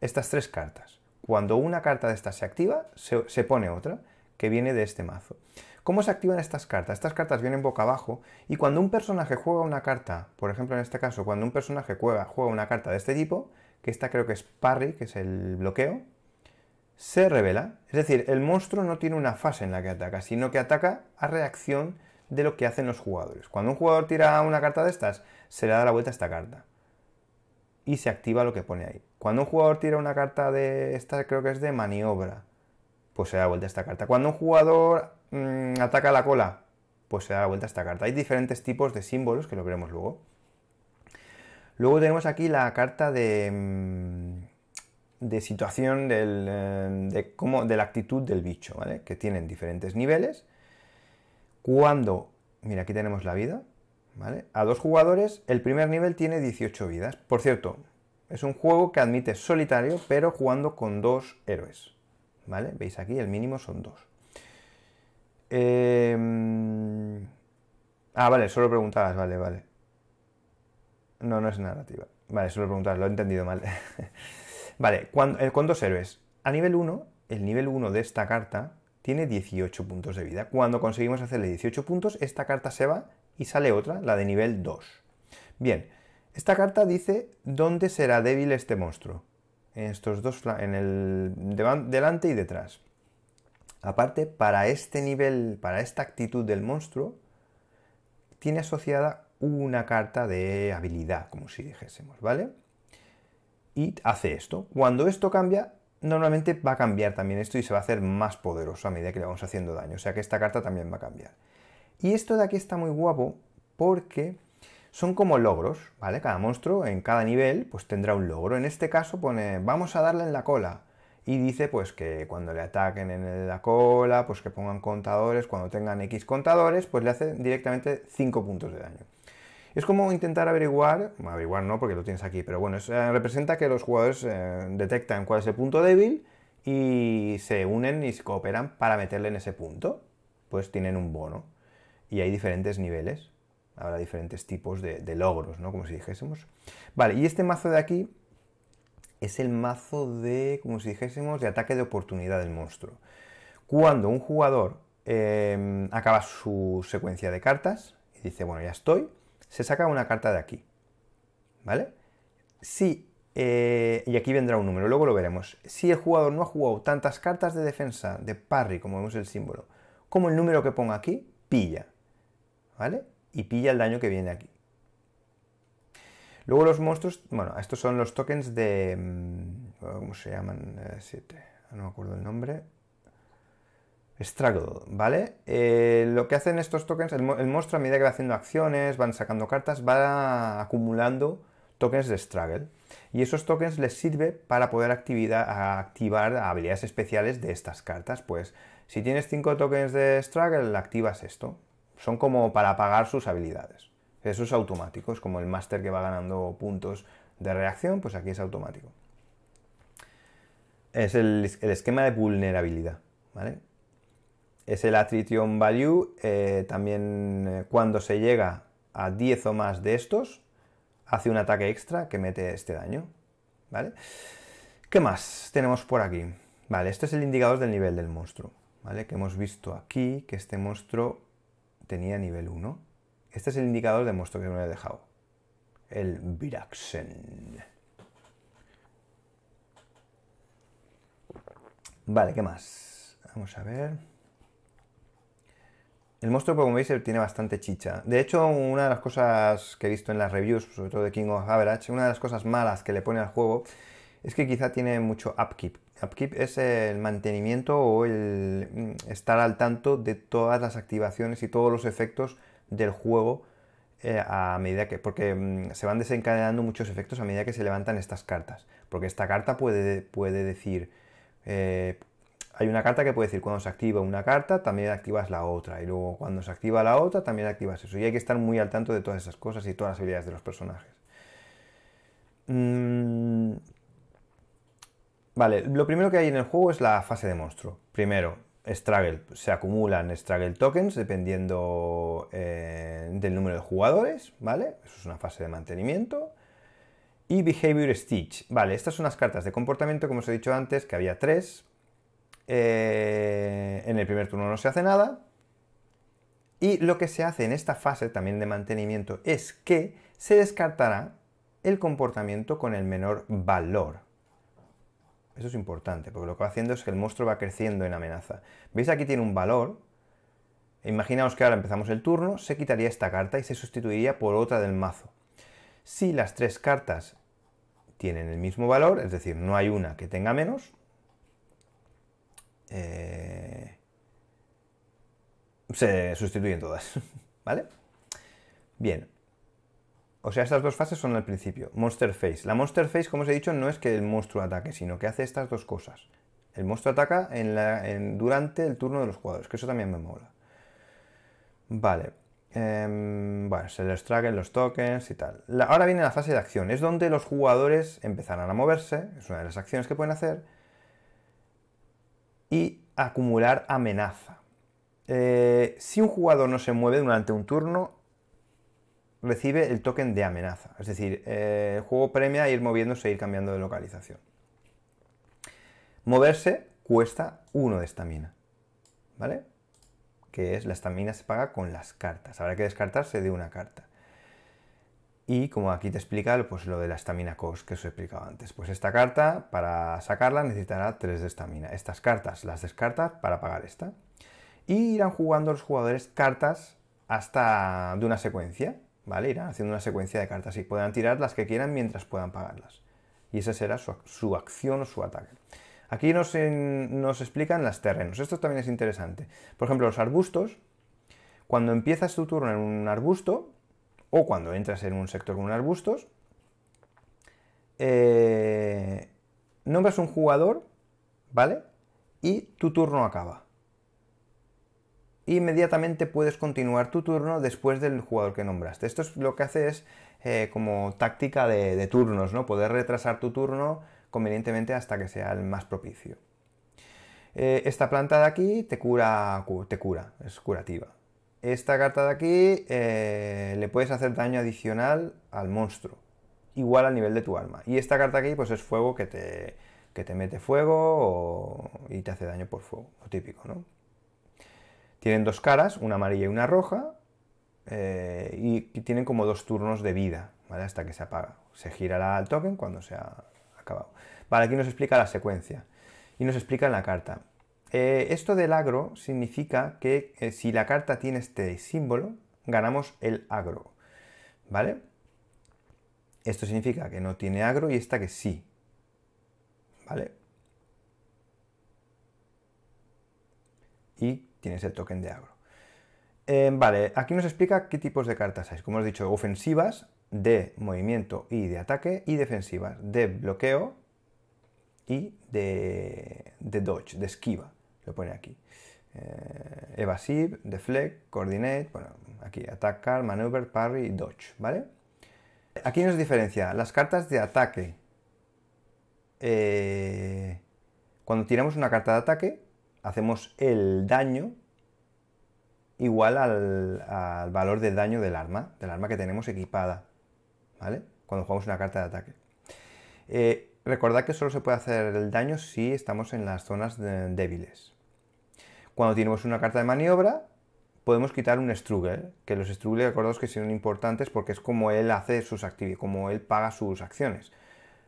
estas tres cartas. Cuando una carta de estas se activa, se, pone otra que viene de este mazo. ¿Cómo se activan estas cartas? Estas cartas vienen boca abajo y cuando un personaje juega una carta, por ejemplo en este caso, cuando un personaje juega, juega una carta de este tipo, que esta creo que es parry, que es el bloqueo, se revela. Es decir, el monstruo no tiene una fase en la que ataca, sino que ataca a reacción de lo que hacen los jugadores. Cuando un jugador tira una carta de estas, se le da la vuelta a esta carta. Y se activa lo que pone ahí. Cuando un jugador tira una carta de esta, creo que es de maniobra, pues se da vuelta esta carta. Cuando un jugador mm, ataca la cola, pues se da vuelta esta carta. Hay diferentes tipos de símbolos que lo veremos luego. Luego tenemos aquí la carta de, mm, de situación eh, de, cómo, de la actitud del bicho, ¿vale? Que tienen diferentes niveles. Cuando, mira, aquí tenemos la vida, ¿vale? A dos jugadores, el primer nivel tiene 18 vidas. Por cierto, es un juego que admite solitario, pero jugando con dos héroes. ¿Vale? Veis aquí, el mínimo son dos. Em, ah, vale, solo preguntabas, vale, vale. No, no es narrativa. Vale, solo preguntabas, lo he entendido mal. vale, cuando, eh, con dos héroes. A nivel 1, el nivel 1 de esta carta tiene 18 puntos de vida. Cuando conseguimos hacerle 18 puntos, esta carta se va y sale otra, la de nivel 2. Bien, esta carta dice dónde será débil este monstruo. En estos dos, en el delante y detrás. Aparte, para este nivel, para esta actitud del monstruo, tiene asociada una carta de habilidad, como si dijésemos, ¿vale? Y hace esto. Cuando esto cambia, normalmente va a cambiar también esto y se va a hacer más poderoso a medida que le vamos haciendo daño. O sea que esta carta también va a cambiar. Y esto de aquí está muy guapo porque son como logros, ¿vale? Cada monstruo en cada nivel pues tendrá un logro. En este caso pone vamos a darle en la cola y dice pues que cuando le ataquen en la cola, pues que pongan contadores, cuando tengan X contadores, pues le hacen directamente 5 puntos de daño. Es como intentar averiguar, averiguar no porque lo tienes aquí, pero bueno, eh, representa que los jugadores eh, detectan cuál es el punto débil y se unen y se cooperan para meterle en ese punto. Pues tienen un bono. Y hay diferentes niveles habrá diferentes tipos de, logros, ¿no? Como si dijésemos. Vale, y este mazo de aquí es el mazo de, como si dijésemos, de ataque de oportunidad del monstruo. Cuando un jugador em, acaba su secuencia de cartas y dice, bueno, ya estoy, se saca una carta de aquí. ¿Vale? Si, eh, y aquí vendrá un número, luego lo veremos. Si el jugador no ha jugado tantas cartas de defensa, de parry, como vemos el símbolo, como el número que ponga aquí, pilla. ¿Vale? y pilla el daño que viene aquí. Luego los monstruos, bueno, estos son los tokens de... Mm, oh, ¿Cómo se llaman? 7, eh, no me acuerdo el nombre. Struggle, ¿vale? Eh, lo que hacen estos tokens, el, monstruo a medida que va haciendo acciones, van sacando cartas, va acumulando tokens de Struggle. Y esos tokens les sirve para poder activar habilidades especiales de estas cartas. Pues si tienes 5 tokens de Struggle, activas esto son como para apagar sus habilidades. Eso es automático, es como el máster que va ganando puntos de reacción, pues aquí es automático. Es el, esquema de vulnerabilidad, Es el attrition value, eh, también eh, cuando se llega a 10 o más de estos, hace un ataque extra que mete este daño, ¿vale? ¿Qué más tenemos por aquí? Vale, este es el indicador del nivel del monstruo, ¿vale? Que hemos visto aquí que este monstruo tenía nivel 1. Este es el indicador de monstruo que no le he dejado. El Viraxen. Vale, ¿qué más? Vamos a ver. El monstruo, como veis, tiene bastante chicha. De hecho, una de las cosas que he visto en las reviews, sobre todo de King of Average, una de las cosas malas que le pone al juego es que quizá tiene mucho upkeep, Upkeep es el mantenimiento o el mm, estar al tanto de todas las activaciones y todos los efectos del juego eh, a medida que. porque mm, se van desencadenando muchos efectos a medida que se levantan estas cartas. Porque esta carta puede, puede decir. Eh, hay una carta que puede decir cuando se activa una carta también activas la otra y luego cuando se activa la otra también activas eso y hay que estar muy al tanto de todas esas cosas y todas las habilidades de los personajes. Mm, Vale, lo primero que hay en el juego es la fase de monstruo. Primero, Struggle. Se acumulan Struggle tokens dependiendo eh, del número de jugadores, ¿vale? Eso es una fase de mantenimiento. Y Behavior Stitch. Vale, estas son las cartas de comportamiento, como os he dicho antes, que había tres. Eh, en el primer turno no se hace nada. Y lo que se hace en esta fase también de mantenimiento es que se descartará el comportamiento con el menor valor. Eso es importante, porque lo que va haciendo es que el monstruo va creciendo en amenaza. ¿Veis? Aquí tiene un valor. Imaginaos que ahora empezamos el turno, se quitaría esta carta y se sustituiría por otra del mazo. Si las tres cartas tienen el mismo valor, es decir, no hay una que tenga menos, eh, se sustituyen todas, ¿vale? Bien, o sea, estas dos fases son al principio. Monster Face. La Monster Face, como os he dicho, no es que el monstruo ataque, sino que hace estas dos cosas. El monstruo ataca en durante el turno de los jugadores, que eso también me mola. Vale. Em, bueno, se les traguen los tokens y tal. ahora viene la fase de acción. Es donde los jugadores empezarán a moverse. Es una de las acciones que pueden hacer. Y acumular amenaza. Eh, si un jugador no se mueve durante un turno, recibe el token de amenaza. Es decir, eh, el juego premia ir moviéndose e ir cambiando de localización. Moverse cuesta 1 de estamina. ¿Vale? Que es la estamina se paga con las cartas. Habrá que descartarse de una carta. Y como aquí te explica pues, lo de la estamina cost que os he explicado antes. Pues esta carta, para sacarla, necesitará 3 de estamina. Estas cartas las descartas para pagar esta. Y irán jugando los jugadores cartas hasta de una secuencia Irán haciendo una secuencia de cartas y puedan tirar las que quieran mientras puedan pagarlas. Y esa será su, acción o su ataque. Aquí nos, explican los terrenos. Esto también es interesante. Por ejemplo, los arbustos. Cuando empiezas tu turno en un arbusto, o cuando entras en un sector con arbustos, eh, nombras un jugador, ¿vale? Y tu turno acaba inmediatamente puedes continuar tu turno después del jugador que nombraste. Esto es lo que hace es eh, como táctica de, turnos, ¿no? Poder retrasar tu turno convenientemente hasta que sea el más propicio eh, esta planta de aquí te cura, te cura, es curativa. Esta carta de aquí eh, le puedes hacer daño adicional al monstruo, igual al nivel de tu alma. Y esta carta aquí pues es fuego que te, te mete fuego y te hace daño por fuego, lo típico, ¿no? Tienen dos caras, una amarilla y una roja, eh, y tienen como dos turnos de vida, ¿vale? Hasta que se apaga. Se girará el token cuando se ha acabado. Vale, aquí nos explica la secuencia y nos explica la carta. Eh, esto del agro significa que eh, si la carta tiene este símbolo, ganamos el agro, ¿vale? Esto significa que no tiene agro y esta que sí, ¿vale? Y tienes el token de agro. Eh, vale, aquí nos explica qué tipos de cartas hay. Como os he dicho, ofensivas de movimiento y de ataque y defensivas de bloqueo y de, dodge, de esquiva. Lo pone aquí. Eh, evasive, deflect, coordinate, bueno, aquí atacar, maneuver, parry y dodge, ¿vale? Aquí nos diferencia las cartas de ataque. Eh, cuando tiramos una carta de ataque, hacemos el daño igual al, valor de daño del arma, del arma que tenemos equipada, ¿vale? Cuando jugamos una carta de ataque. Eh, recordad que solo se puede hacer el daño si estamos en las zonas débiles. Cuando tenemos una carta de maniobra, podemos quitar un Struggle, que los Struggle, recordad que son importantes porque es como él hace sus actividades, como él paga sus acciones.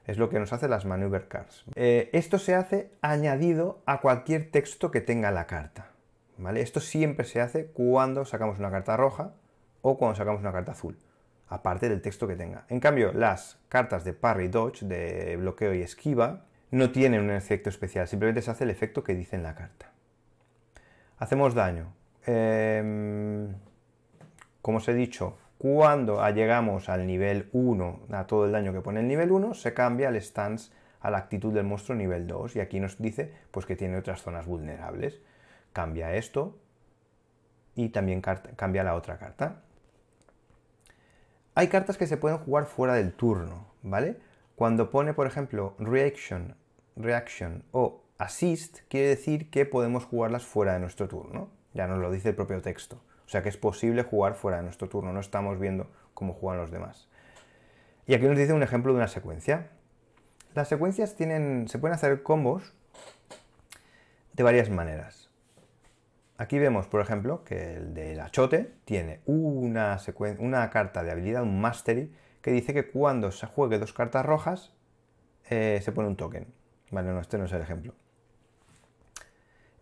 Es lo que nos hace las maneuver cards. Eh, esto se hace añadido a cualquier texto que tenga la carta. ¿vale? Esto siempre se hace cuando sacamos una carta roja o cuando sacamos una carta azul, aparte del texto que tenga. En cambio, las cartas de parry dodge, de bloqueo y esquiva, no tienen un efecto especial, simplemente se hace el efecto que dice en la carta. Hacemos daño. Em, como os he dicho, cuando ah, llegamos al nivel 1, a todo el daño que pone el nivel 1, se cambia el stance a la actitud del monstruo nivel 2 y aquí nos dice pues que tiene otras zonas vulnerables. Cambia esto y también cambia la otra carta. Hay cartas que se pueden jugar fuera del turno, ¿vale? Cuando pone, por ejemplo, reaction, reaction o assist, quiere decir que podemos jugarlas fuera de nuestro turno. Ya nos lo dice el propio texto. O sea que es posible jugar fuera de nuestro turno, no estamos viendo cómo juegan los demás. Y aquí nos dice un ejemplo de una secuencia. Las secuencias se pueden hacer combos de varias maneras. Aquí vemos, por ejemplo, que el del achote tiene una, carta de habilidad, un mastery, que dice que cuando se juegue dos cartas rojas eh, se pone un token. Vale, no, este no es el ejemplo.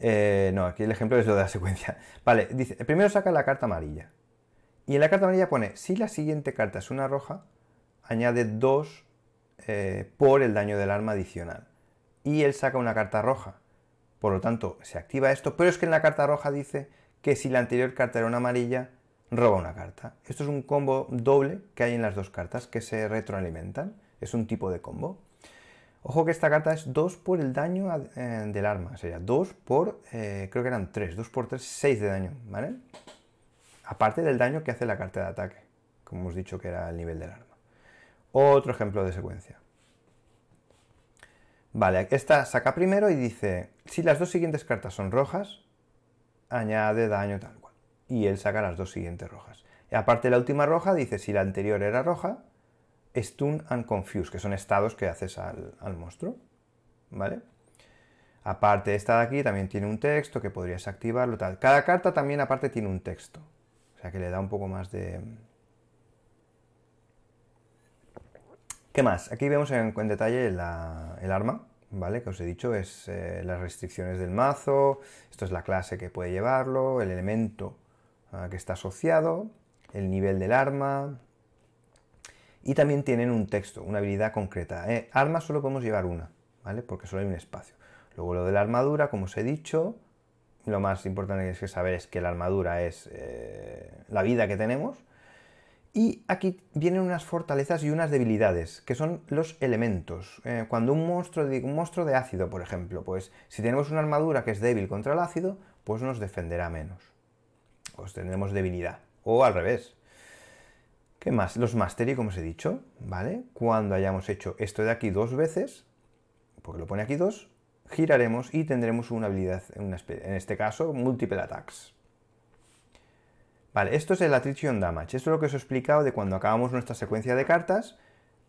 Eh, no, aquí el ejemplo es lo de la secuencia. Vale, dice, primero saca la carta amarilla. Y en la carta amarilla pone, si la siguiente carta es una roja, añade dos eh, por el daño del arma adicional. Y él saca una carta roja. Por lo tanto, se activa esto, pero es que en la carta roja dice que si la anterior carta era una amarilla, roba una carta. Esto es un combo doble que hay en las dos cartas que se retroalimentan. Es un tipo de combo. Ojo que esta carta es 2 por el daño eh, del arma, sería 2 por, eh, creo que eran 3, 2 por 3, 6 de daño, ¿vale? Aparte del daño que hace la carta de ataque, como hemos dicho que era el nivel del arma. Otro ejemplo de secuencia. Vale, esta saca primero y dice, si las dos siguientes cartas son rojas, añade daño tal cual. Y él saca las dos siguientes rojas. Y aparte la última roja dice, si la anterior era roja, Stun and Confuse, que son estados que haces al, monstruo. ¿Vale? Aparte, esta de aquí también tiene un texto que podrías activarlo, tal. Cada carta también, aparte, tiene un texto. O sea que le da un poco más de. ¿Qué más? Aquí vemos en, detalle el arma, ¿vale? Que os he dicho, es eh, las restricciones del mazo, esto es la clase que puede llevarlo, el elemento ah, que está asociado, el nivel del arma, y también tienen un texto, una habilidad concreta. Eh, armas solo podemos llevar una, ¿vale? Porque solo hay un espacio. Luego lo de la armadura, como os he dicho, lo más importante que es que saber es que la armadura es eh, la vida que tenemos. Y aquí vienen unas fortalezas y unas debilidades, que son los elementos. Eh, cuando un monstruo, de, un monstruo de ácido, por ejemplo, pues si tenemos una armadura que es débil contra el ácido, pues nos defenderá menos. Pues tendremos debilidad. O al revés, ¿Qué más? Los mastery, como os he dicho, ¿vale? Cuando hayamos hecho esto de aquí dos veces, porque lo pone aquí dos, giraremos y tendremos una habilidad, en este caso, multiple attacks. Vale, esto es el attrition damage. Esto es lo que os he explicado de cuando acabamos nuestra secuencia de cartas,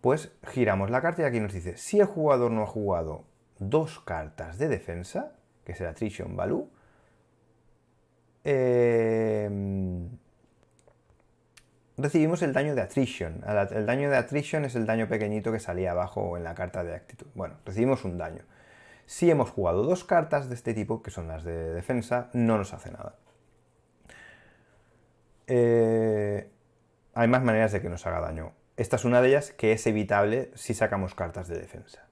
pues giramos la carta y aquí nos dice, si el jugador no ha jugado dos cartas de defensa, que es el attrition value, eh recibimos el daño de attrition. El daño de attrition es el daño pequeñito que salía abajo en la carta de actitud. Bueno, recibimos un daño. Si hemos jugado dos cartas de este tipo, que son las de defensa, no nos hace nada. Eh, hay más maneras de que nos haga daño. Esta es una de ellas que es evitable si sacamos cartas de defensa.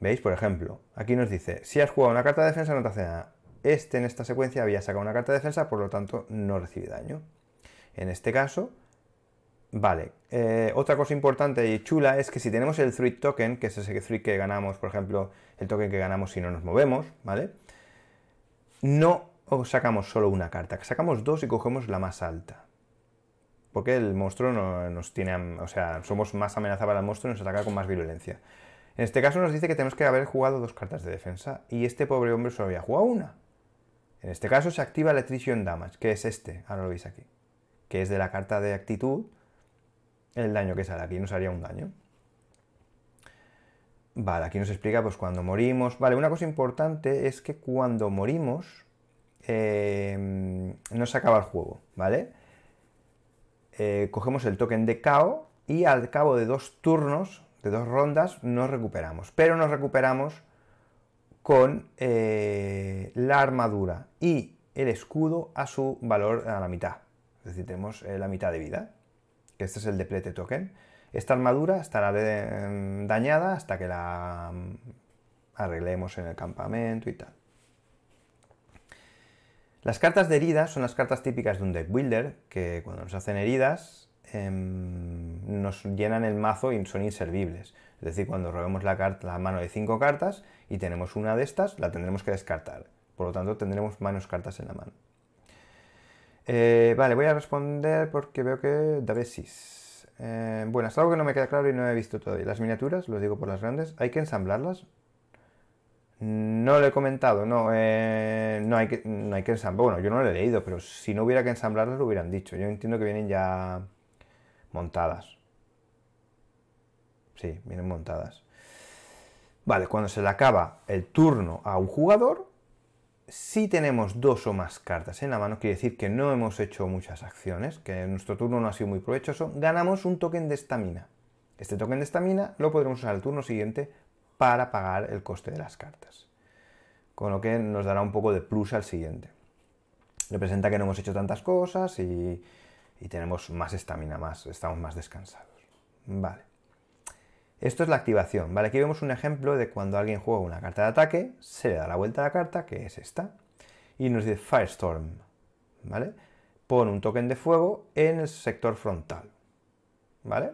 ¿Veis? Por ejemplo, aquí nos dice, si has jugado una carta de defensa no te hace nada. Este en esta secuencia había sacado una carta de defensa, por lo tanto no recibe daño. En este caso, Vale, eh, otra cosa importante y chula es que si tenemos el free token, que es ese thread que ganamos, por ejemplo, el token que ganamos si no nos movemos, ¿vale? No sacamos solo una carta, sacamos dos y cogemos la más alta. Porque el monstruo nos tiene, o sea, somos más amenazados al monstruo y nos ataca con más violencia. En este caso nos dice que tenemos que haber jugado dos cartas de defensa y este pobre hombre solo había jugado una. En este caso se activa el Attrition Damage, que es este, ahora lo veis aquí, que es de la carta de actitud el daño que sale aquí, nos haría un daño. Vale, aquí nos explica pues cuando morimos. Vale, una cosa importante es que cuando morimos em, no se acaba el juego, ¿vale? Eh, cogemos el token de KO y al cabo de dos turnos, de dos rondas, nos recuperamos. Pero nos recuperamos con eh, la armadura y el escudo a su valor a la mitad. Es decir, tenemos eh, la mitad de vida que este es el deplete token. Esta armadura estará em, dañada hasta que la em, arreglemos en el campamento y tal. Las cartas de heridas son las cartas típicas de un deck builder, que cuando nos hacen heridas em, nos llenan el mazo y son inservibles. Es decir, cuando robemos la, carta, la mano de 5 cartas y tenemos una de estas, la tendremos que descartar. Por lo tanto, tendremos menos cartas en la mano. Eh, vale, voy a responder porque veo que da eh, bueno, es algo que no me queda claro y no he visto todavía. Las miniaturas, lo digo por las grandes, ¿hay que ensamblarlas? No lo he comentado, no, eh, no, hay que, no hay que ensamblar. Bueno, yo no lo he leído, pero si no hubiera que ensamblarlas lo hubieran dicho. Yo entiendo que vienen ya montadas. Sí, vienen montadas. Vale, cuando se le acaba el turno a un jugador, si tenemos dos o más cartas en la mano, quiere decir que no hemos hecho muchas acciones, que nuestro turno no ha sido muy provechoso, ganamos un token de estamina. Este token de estamina lo podremos usar al turno siguiente para pagar el coste de las cartas. Con lo que nos dará un poco de plus al siguiente. Representa que no hemos hecho tantas cosas y, y tenemos más estamina, más, estamos más descansados. Vale. Esto es la activación, ¿vale? Aquí vemos un ejemplo de cuando alguien juega una carta de ataque, se le da la vuelta a la carta, que es esta, y nos dice Firestorm, ¿vale? Pon un token de fuego en el sector frontal, ¿vale?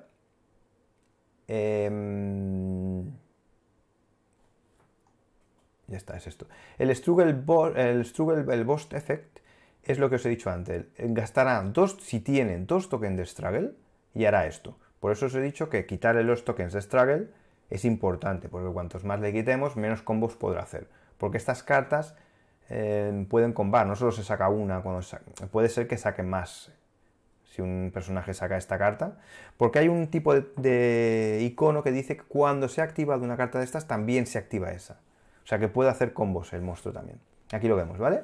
Em, ya está, es esto. El Struggle, el Struggle Boss Effect es lo que os he dicho antes. Gastará dos, si tienen dos tokens de Struggle, y hará esto. Por eso os he dicho que quitarle los tokens de Struggle es importante, porque cuantos más le quitemos, menos combos podrá hacer. Porque estas cartas eh, pueden combar, no solo se saca una, puede ser que saquen más si un personaje saca esta carta, porque hay un tipo de, icono que dice que cuando se ha activado una carta de estas también se activa esa. O sea que puede hacer combos el monstruo también. Aquí lo vemos, ¿vale?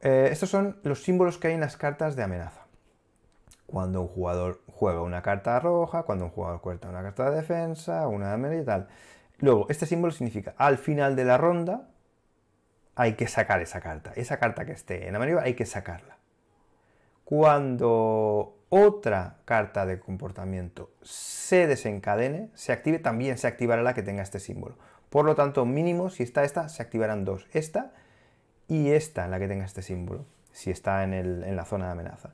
Eh, estos son los símbolos que hay en las cartas de amenaza. Cuando un jugador juega una carta roja, cuando un jugador corta una carta de defensa, una de y tal. Luego, este símbolo significa al final de la ronda hay que sacar esa carta. Esa carta que esté en la amarillo hay que sacarla. Cuando otra carta de comportamiento se desencadene, se active, también se activará la que tenga este símbolo. Por lo tanto, mínimo, si está esta, se activarán dos. Esta y esta, la que tenga este símbolo, si está en la zona de amenaza.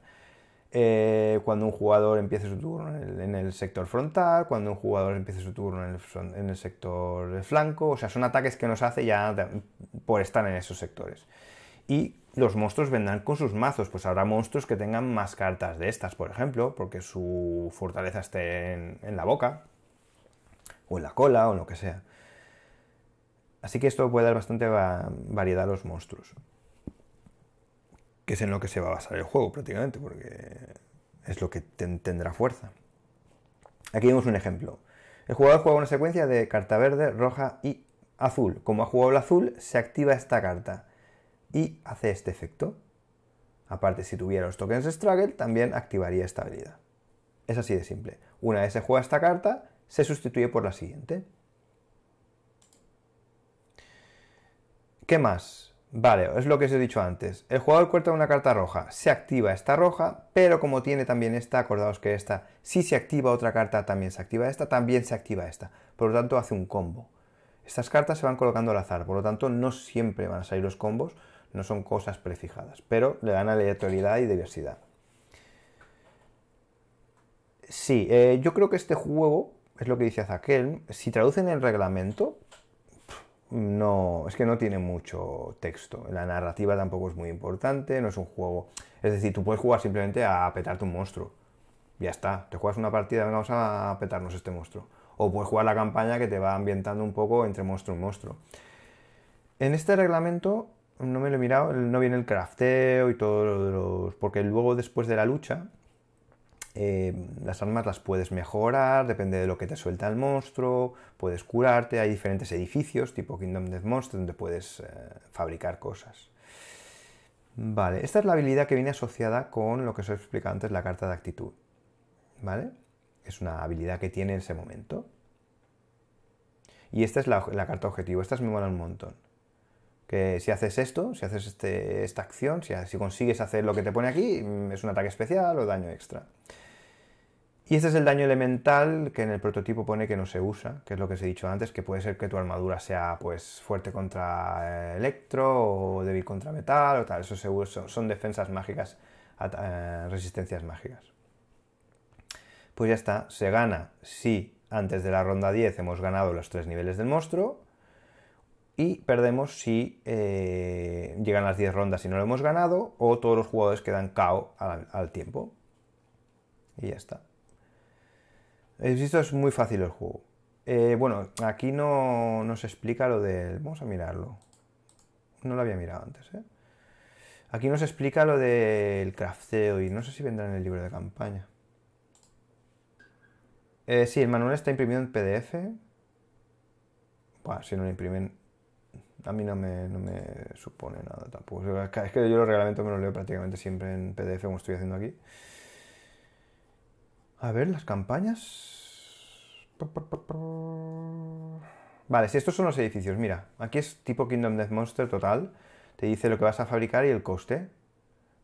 Eh, cuando un jugador empiece su turno en el, sector frontal, cuando un jugador empiece su turno en el, sector flanco, o sea, son ataques que nos hace ya por estar en esos sectores. Y los monstruos vendrán con sus mazos, pues habrá monstruos que tengan más cartas de estas, por ejemplo, porque su fortaleza esté en, la boca, o en la cola, o lo que sea. Así que esto puede dar bastante variedad a los monstruos que es en lo que se va a basar el juego prácticamente, porque es lo que tendrá fuerza. Aquí vemos un ejemplo. El jugador juega una secuencia de carta verde, roja y azul. Como ha jugado el azul, se activa esta carta y hace este efecto. Aparte, si tuviera los tokens Struggle, también activaría esta habilidad. Es así de simple. Una vez se juega esta carta, se sustituye por la siguiente. ¿Qué más? Vale, es lo que os he dicho antes. El jugador corta una carta roja, se activa esta roja, pero como tiene también esta, acordaos que esta, si se activa otra carta, también se activa esta, también se activa esta. Por lo tanto, hace un combo. Estas cartas se van colocando al azar, por lo tanto, no siempre van a salir los combos, no son cosas prefijadas, pero le dan aleatoriedad y diversidad. Sí, eh, yo creo que este juego, es lo que dice Zakel, si traducen el reglamento, no, es que no tiene mucho texto. La narrativa tampoco es muy importante, no es un juego. Es decir, tú puedes jugar simplemente a petarte un monstruo. Ya está, te juegas una partida, vamos a petarnos este monstruo. O puedes jugar la campaña que te va ambientando un poco entre monstruo y monstruo. En este reglamento, no me lo he mirado, no viene el crafteo y todos los. Porque luego, después de la lucha, eh, las armas las puedes mejorar, depende de lo que te suelta el monstruo, puedes curarte, hay diferentes edificios tipo Kingdom of Monsters, donde puedes eh, fabricar cosas. Vale, esta es la habilidad que viene asociada con lo que os he explicado antes, la carta de actitud. ¿Vale? Es una habilidad que tiene en ese momento. Y esta es la, carta objetivo, estas me molan un montón. Que si haces esto, si haces este, esta acción, si consigues hacer lo que te pone aquí, mm, es un ataque especial o daño extra. Y este es el daño elemental que en el prototipo pone que no se usa, que es lo que os he dicho antes, que puede ser que tu armadura sea pues fuerte contra eh, electro o débil contra metal o tal, eso son, defensas mágicas, eh, resistencias mágicas. Pues ya está, se gana si antes de la ronda 10 hemos ganado los tres niveles del monstruo y perdemos si eh, llegan las 10 rondas y no lo hemos ganado o todos los jugadores quedan KO al tiempo. Y ya está. He es muy fácil el juego. Eh, bueno, aquí no nos explica lo del... Vamos a mirarlo. No lo había mirado antes, ¿eh? Aquí nos explica lo del crafteo y no sé si vendrá en el libro de campaña. Eh, sí, el manual está imprimido en PDF. Bueno, si no lo imprimen, a mí no me, no me supone nada tampoco. Es que yo los reglamentos me los leo prácticamente siempre en PDF como estoy haciendo aquí. A ver, las campañas. Vale, si estos son los edificios, mira, aquí es tipo Kingdom Death Monster total. Te dice lo que vas a fabricar y el coste.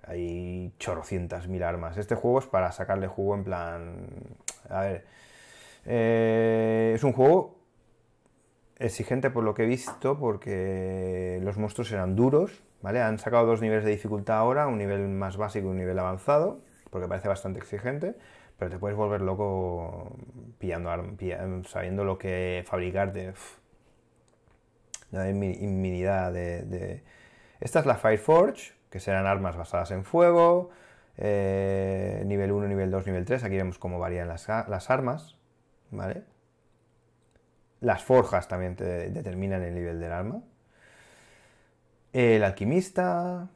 Hay chorrocientas mil armas. Este juego es para sacarle jugo en plan. A ver. Eh, es un juego exigente por lo que he visto, porque los monstruos eran duros, ¿vale? Han sacado dos niveles de dificultad ahora, un nivel más básico y un nivel avanzado, porque parece bastante exigente. Pero te puedes volver loco sabiendo lo que fabricar de la de, de, Esta es la Fireforge, que serán armas basadas en fuego, eh, nivel 1, nivel 2, nivel 3. Aquí vemos cómo varían las, las armas, ¿vale? Las forjas también te determinan el nivel del arma. El alquimista,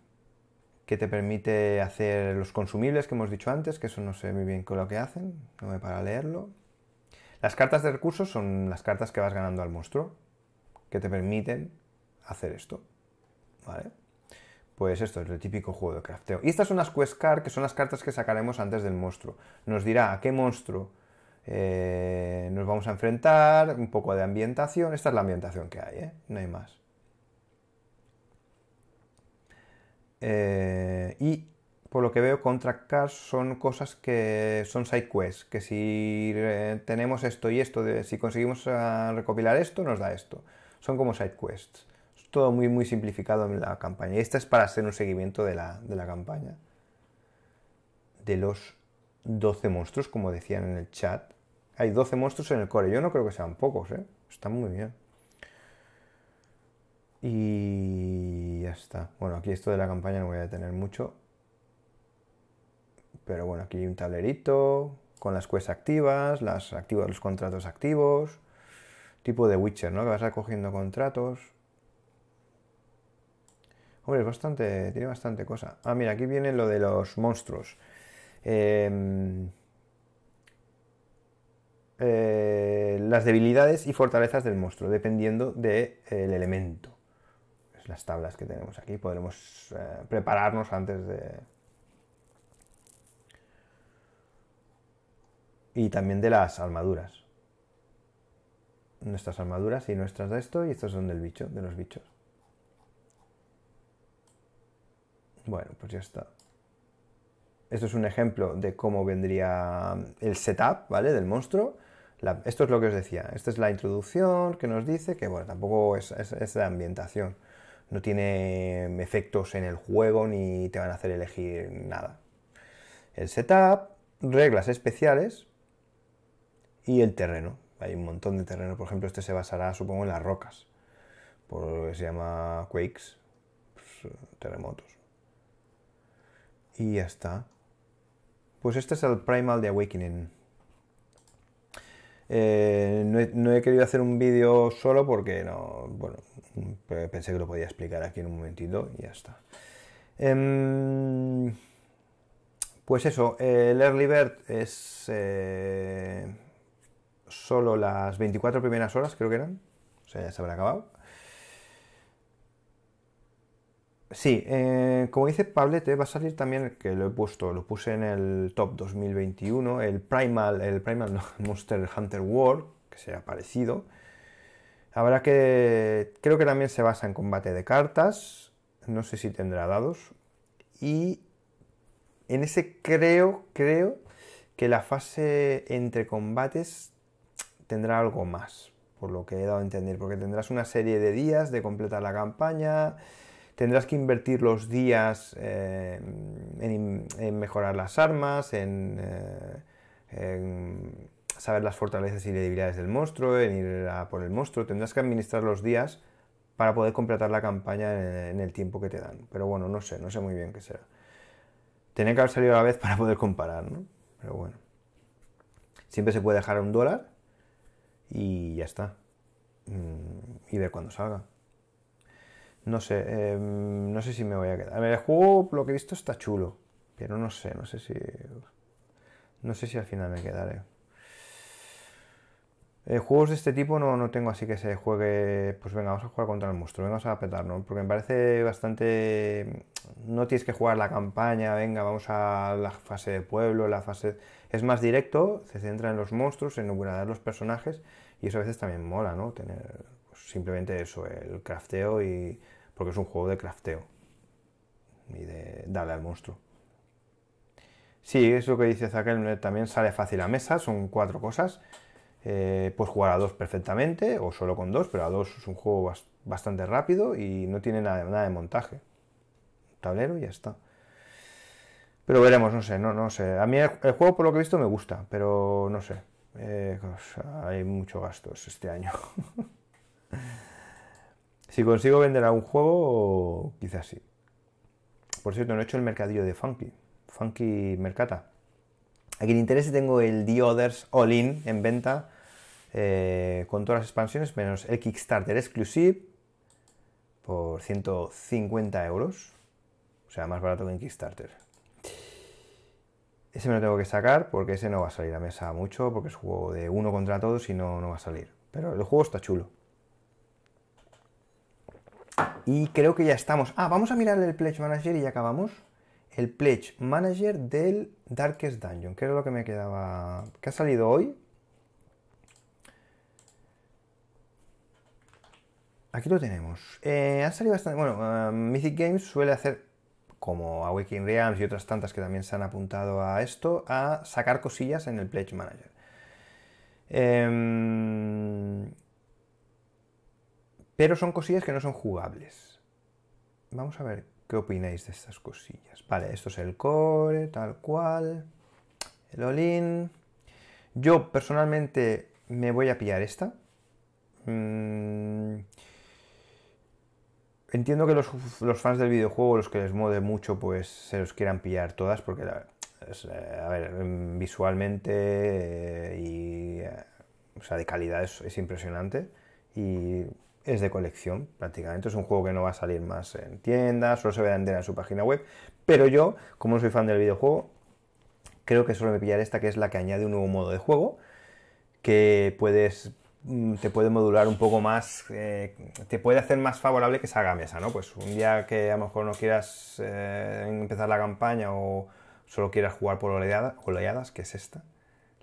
que te permite hacer los consumibles que hemos dicho antes, que eso no sé muy bien con lo que hacen, no me para leerlo. Las cartas de recursos son las cartas que vas ganando al monstruo, que te permiten hacer esto. ¿Vale? Pues esto es el típico juego de crafteo. Y estas son las quest cards, que son las cartas que sacaremos antes del monstruo. Nos dirá a qué monstruo eh, nos vamos a enfrentar, un poco de ambientación. Esta es la ambientación que hay, ¿eh? no hay más. Eh, y por lo que veo, contract cars son cosas que son side quests, que si eh, tenemos esto y esto, si conseguimos eh, recopilar esto, nos da esto. Son como side quests. Es todo muy, muy simplificado en la campaña. Y esta es para hacer un seguimiento de la, campaña. De los 12 monstruos, como decían en el chat. Hay 12 monstruos en el core. Yo no creo que sean pocos, está Están muy bien. Y ya está. Bueno, aquí esto de la campaña no voy a detener mucho. Pero bueno, aquí hay un tablerito con las quests activas, las activas, los contratos activos. Tipo de Witcher, ¿no? Que vas recogiendo contratos. Hombre, es bastante. Tiene bastante cosa. Ah, mira, aquí viene lo de los monstruos. Em, eh, las debilidades y fortalezas del monstruo, dependiendo del elemento las tablas que tenemos aquí. Podremos eh, prepararnos antes de... Y también de las armaduras. Nuestras armaduras y nuestras de esto y estos son del bicho, de los bichos. Bueno, pues ya está. Esto es un ejemplo de cómo vendría el setup, ¿vale? Del monstruo. esto es lo que os decía. Esta es la introducción que nos dice que, bueno, tampoco es, es, ambientación no tiene efectos en el juego ni te van a hacer elegir nada. El setup, reglas especiales y el terreno. Hay un montón de terreno, por ejemplo, este se basará, supongo, en las rocas, por lo que se llama quakes, pues, terremotos. Y ya está. Pues este es el Primal de Awakening. Eh, no, he, querido hacer un vídeo solo porque no, bueno, pensé que lo podía explicar aquí en un momentito y ya está. Em, pues eso, el Early Bird es eh, solo las 24 primeras horas, creo que eran, o sea, ya se habrá acabado. Sí, eh, como dice Pablete, va a salir también, que lo he puesto, lo puse en el top 2021, el Primal, el Primal Monster Hunter World, que se ha aparecido. Habrá que. Creo que también se basa en combate de cartas. No sé si tendrá dados. Y en ese creo, creo que la fase entre combates tendrá algo más, por lo que he dado a entender, porque tendrás una serie de días de completar la campaña, tendrás que invertir los días eh, en, mejorar las armas, eh, en, saber las fortalezas y debilidades del monstruo, en ir a por el monstruo, tendrás que administrar los días para poder completar la campaña en, el tiempo que te dan. Pero bueno, no sé, no sé muy bien qué será. Tiene que haber salido a la vez para poder comparar, ¿no? Pero bueno. Siempre se puede dejar un dólar y ya está. Mm, y ver cuándo salga. No sé, em, no sé si me voy a quedar. A el juego, lo que he visto, está chulo. Pero no sé, no sé si. No sé si al final me quedaré. Eh, juegos de este tipo no, no tengo así que se juegue. Pues venga, vamos a jugar contra el monstruo, venga, vamos a ¿no? Porque me parece bastante. No tienes que jugar la campaña, venga, vamos a la fase de pueblo, la fase. Es más directo, se centra en los monstruos, en de los personajes. Y eso a veces también mola, ¿no? Tener pues, simplemente eso, el crafteo y porque es un juego de crafteo y de darle al monstruo. Sí, es lo que dice Zakel, eh, también sale fácil a mesa, son cuatro cosas. Eh, puedes jugar a dos perfectamente, o solo con dos, pero a dos es un juego bastante rápido y no tiene nada, de montaje. tablero y ya está. Pero veremos, no sé, no, no sé. A mí el, juego, por lo que he visto, me gusta, pero no sé. Eh, pues, hay muchos gastos este año. Si consigo vender algún juego, quizás sí. Por cierto, no he hecho el mercadillo de Funky. Funky Mercata. A quien interese tengo el The Others All In en venta eh, con todas las expansiones menos el Kickstarter Exclusive por 150 euros. O sea, más barato que en Kickstarter. Ese me lo tengo que sacar porque ese no va a salir a mesa mucho porque es juego de uno contra todos y no, no va a salir. Pero el juego está chulo. Y creo que ya estamos. Ah, vamos a mirar el Pledge Manager y ya acabamos. El Pledge Manager del Darkest Dungeon, que era lo que me quedaba... que ha salido hoy. Aquí lo tenemos. Eh, ha salido bastante... Bueno, eh, Mythic Games suele hacer, como Awakening Realms y otras tantas que también se han apuntado a esto, a sacar cosillas en el Pledge Manager. Eh, pero son cosillas que no son jugables. Vamos a ver qué opináis de estas cosillas. Vale, esto es el core, tal cual. El all Yo personalmente me voy a pillar esta. Mm. Entiendo que los, fans del videojuego, los que les mode mucho, pues se los quieran pillar todas, porque eh, a ver, mm, visualmente eh, y eh, o sea, de calidad es, es impresionante. Y es de colección prácticamente. Es un juego que no va a salir más en tiendas, solo se ve en su página web. Pero yo, como no soy fan del videojuego, creo que solo me pillaré esta que es la que añade un nuevo modo de juego que puedes mm, te puede modular un poco más, eh, te puede hacer más favorable que salga a mesa, ¿no? Pues un día que a lo mejor no quieras eh, empezar la campaña o solo quieras jugar por oleadas, que es esta,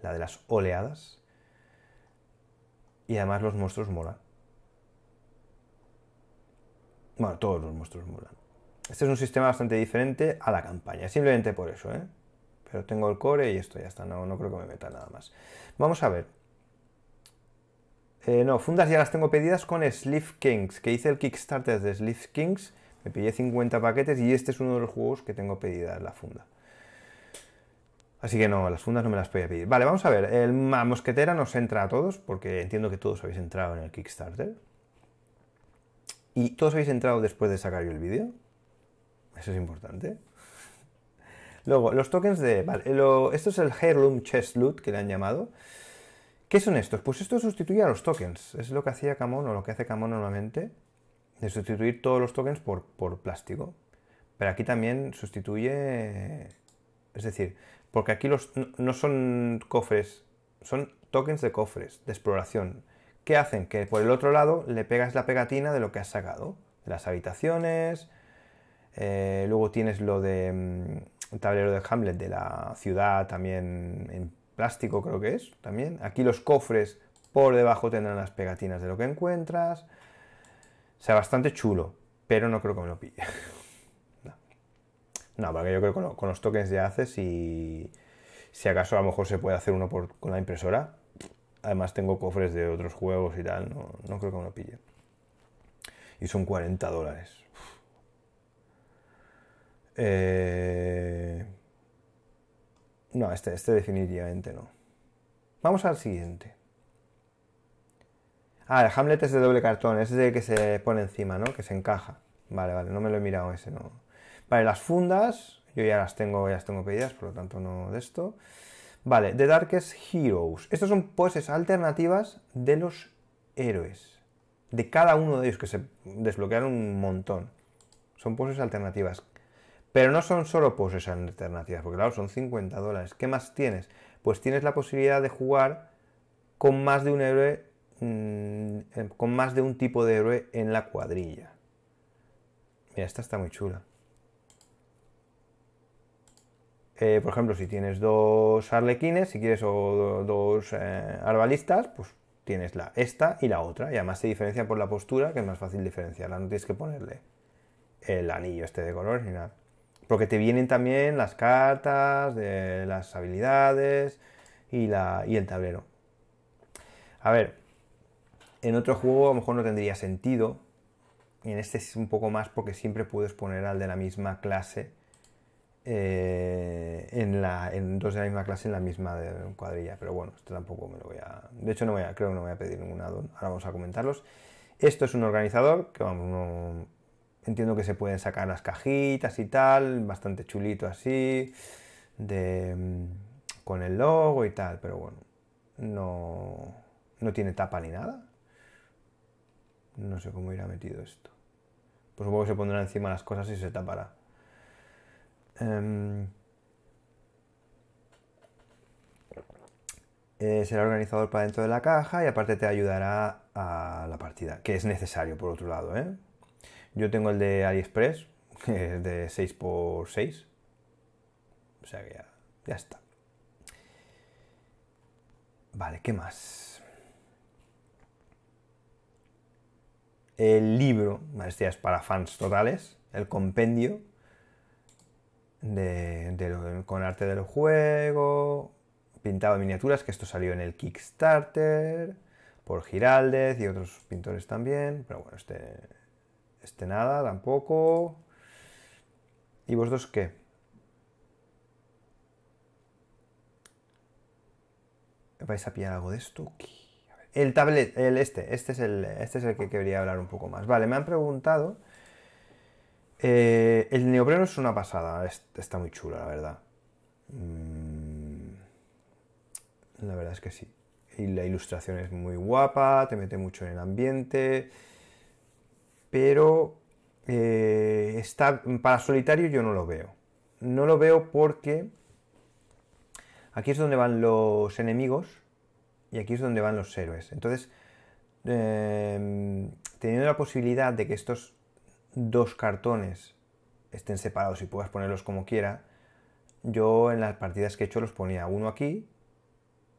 la de las oleadas, y además los monstruos molan. Bueno, todos los monstruos mulan. Este es un sistema bastante diferente a la campaña, simplemente por eso, ¿eh? Pero tengo el core y esto ya está, no, no creo que me meta nada más. Vamos a ver. Eh, no, fundas ya las tengo pedidas con Sleeve Kings, que hice el Kickstarter de Sleeve Kings. Me pillé 50 paquetes y este es uno de los juegos que tengo pedidas la funda. Así que no, las fundas no me las voy pedir. Vale, vamos a ver. El, mosquetera nos entra a todos, porque entiendo que todos habéis entrado en el Kickstarter. ¿Y todos habéis entrado después de sacar yo el vídeo? Eso es importante. Luego, los tokens de... Vale, esto es el Heirloom Chest Loot que le han llamado. ¿Qué son estos? Pues esto sustituye a los tokens. Es lo que hacía Camón o lo que hace Camón normalmente, de sustituir todos los tokens por, plástico. Pero aquí también sustituye... Es decir, porque aquí los, no son cofres, son tokens de cofres, de exploración. ¿Qué hacen que por el otro lado le pegas la pegatina de lo que has sacado, de las habitaciones, eh, luego tienes lo de mm, tablero de Hamlet de la ciudad también en plástico creo que es, también. Aquí los cofres por debajo tendrán las pegatinas de lo que encuentras. O sea, bastante chulo, pero no creo que me lo pille. no. porque yo creo que con, los tokens ya haces y si acaso a lo mejor se puede hacer uno por, con la impresora, Además tengo cofres de otros juegos y tal, no, creo que uno pille. Y son 40 dólares. Eh, no, este, este definitivamente no. Vamos al siguiente. Ah, el Hamlet es de doble cartón, ese es el que se pone encima, ¿no? Que se encaja. Vale, vale, no me lo he mirado ese, no. Vale, las fundas, yo ya las tengo, ya las tengo pedidas, por lo tanto no de esto. Vale, The Darkest Heroes. Estas son poses alternativas de los héroes. De cada uno de ellos, que se desbloquearon un montón. Son poses alternativas. Pero no son solo poses alternativas, porque claro, son 50 dólares. ¿Qué más tienes? Pues tienes la posibilidad de jugar con más de un héroe, mm, eh, con más de un tipo de héroe en la cuadrilla. Mira, esta está muy chula. Eh, por ejemplo, si tienes dos arlequines, si quieres, o dos eh, arbalistas, pues tienes la esta y la otra. Y además se diferencia por la postura, que es más fácil diferenciarla. No tienes que ponerle el anillo este de color ni nada. Porque te vienen también las cartas, de las habilidades y, y el tablero. A ver, en otro juego a lo mejor no tendría sentido. Y en este es un poco más porque siempre puedes poner al de la misma clase eh, en, la, en dos de la misma clase en la misma de cuadrilla. Pero bueno, esto tampoco me lo voy a... De hecho, no voy a, creo que no voy a pedir ninguna addon, Ahora vamos a comentarlos. Esto es un organizador que vamos, no, entiendo que se pueden sacar las cajitas y tal, bastante chulito así, de, mm, con el logo y tal, pero bueno, no, no tiene tapa ni nada. No sé cómo irá metido esto. Pues supongo que se pondrá encima las cosas y se tapará. Em, eh, será organizador para dentro de la caja y aparte te ayudará a la partida, que es necesario por otro lado. ¿eh? Yo tengo el de AliExpress, que es de 6x6. O sea que ya, está. Vale, ¿qué más? El libro, este para fans totales, el compendio con arte del juego, pintado miniaturas, que esto salió en el Kickstarter, por Giraldez y otros pintores también, pero bueno, este, este nada tampoco. ¿Y vosotros qué? ¿Vais a pillar algo de esto? El tablet, el este, este es el, este es el que quería hablar un poco más. Vale, me han preguntado eh, el neopreno es una pasada, está muy chula, la verdad. Mm, la verdad es que sí. Y la ilustración es muy guapa, te mete mucho en el ambiente, pero eh, está, para solitario yo no lo veo. No lo veo porque aquí es donde van los enemigos y aquí es donde van los héroes. Entonces, eh, teniendo la posibilidad de que estos dos cartones estén separados y puedas ponerlos como quiera, yo en las partidas que he hecho los ponía uno aquí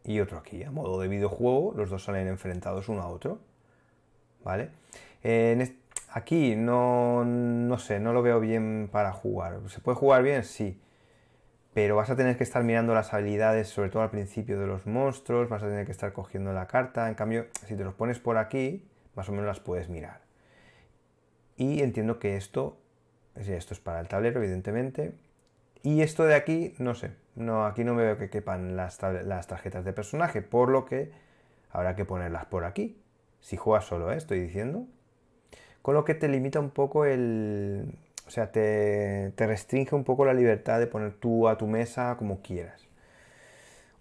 y otro aquí. A modo de videojuego, los dos salen enfrentados uno a otro. ¿Vale? aquí no, no sé, no lo veo bien para jugar. ¿Se puede jugar bien? Sí. Pero vas a tener que estar mirando las habilidades, sobre todo al principio de los monstruos, vas a tener que estar cogiendo la carta. En cambio, si te los pones por aquí, más o menos las puedes mirar y entiendo que esto, pues, esto es para el tablero, evidentemente. Y esto de aquí, no sé, no, aquí no me veo que quepan las, las tarjetas de personaje, por lo que habrá que ponerlas por aquí, si juegas solo, ¿eh? estoy diciendo. Con lo que te limita un poco el... O sea, te, te restringe un poco la libertad de poner tú a tu mesa como quieras.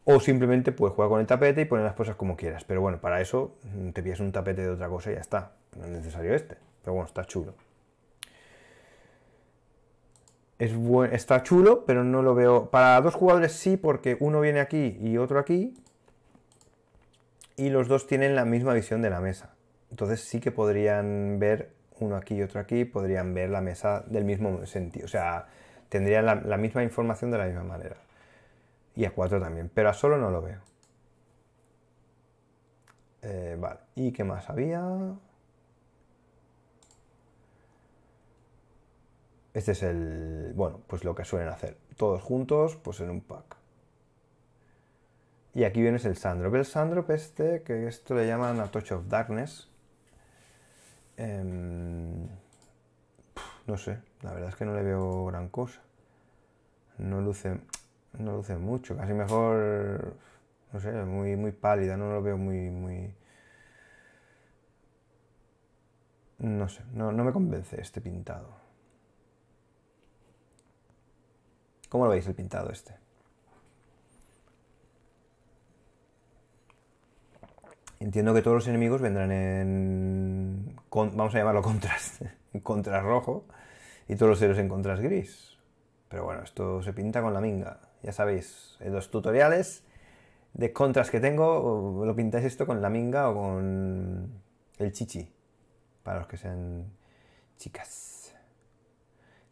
O simplemente puedes jugar con el tapete y poner las cosas como quieras. Pero bueno, para eso te pides un tapete de otra cosa y ya está. No es necesario este. Pero bueno, está chulo. Es está chulo, pero no lo veo. Para dos jugadores sí, porque uno viene aquí y otro aquí. Y los dos tienen la misma visión de la mesa. Entonces sí que podrían ver uno aquí y otro aquí, podrían ver la mesa del mismo sentido. O sea, tendrían la, misma información de la misma manera. Y a cuatro también, pero a solo no lo veo. Eh, vale, ¿y qué más había? Este es el, bueno, pues lo que suelen hacer. Todos juntos, pues en un pack. Y aquí viene el Sandrop. El Sandrop este, que esto le llaman a Touch of Darkness. Em, no sé, la verdad es que no le veo gran cosa. No luce, no luce mucho, casi mejor, no sé, muy, muy pálida, no lo veo muy, muy... No sé, no me convence este pintado. ¿Cómo lo veis el pintado este? Entiendo que todos los enemigos vendrán en... vamos a llamarlo contras. en rojo y todos los héroes en contras gris. Pero bueno, esto se pinta con la minga. Ya sabéis, en los tutoriales de contras que tengo, lo pintáis esto con la minga o con el chichi. Para los que sean chicas.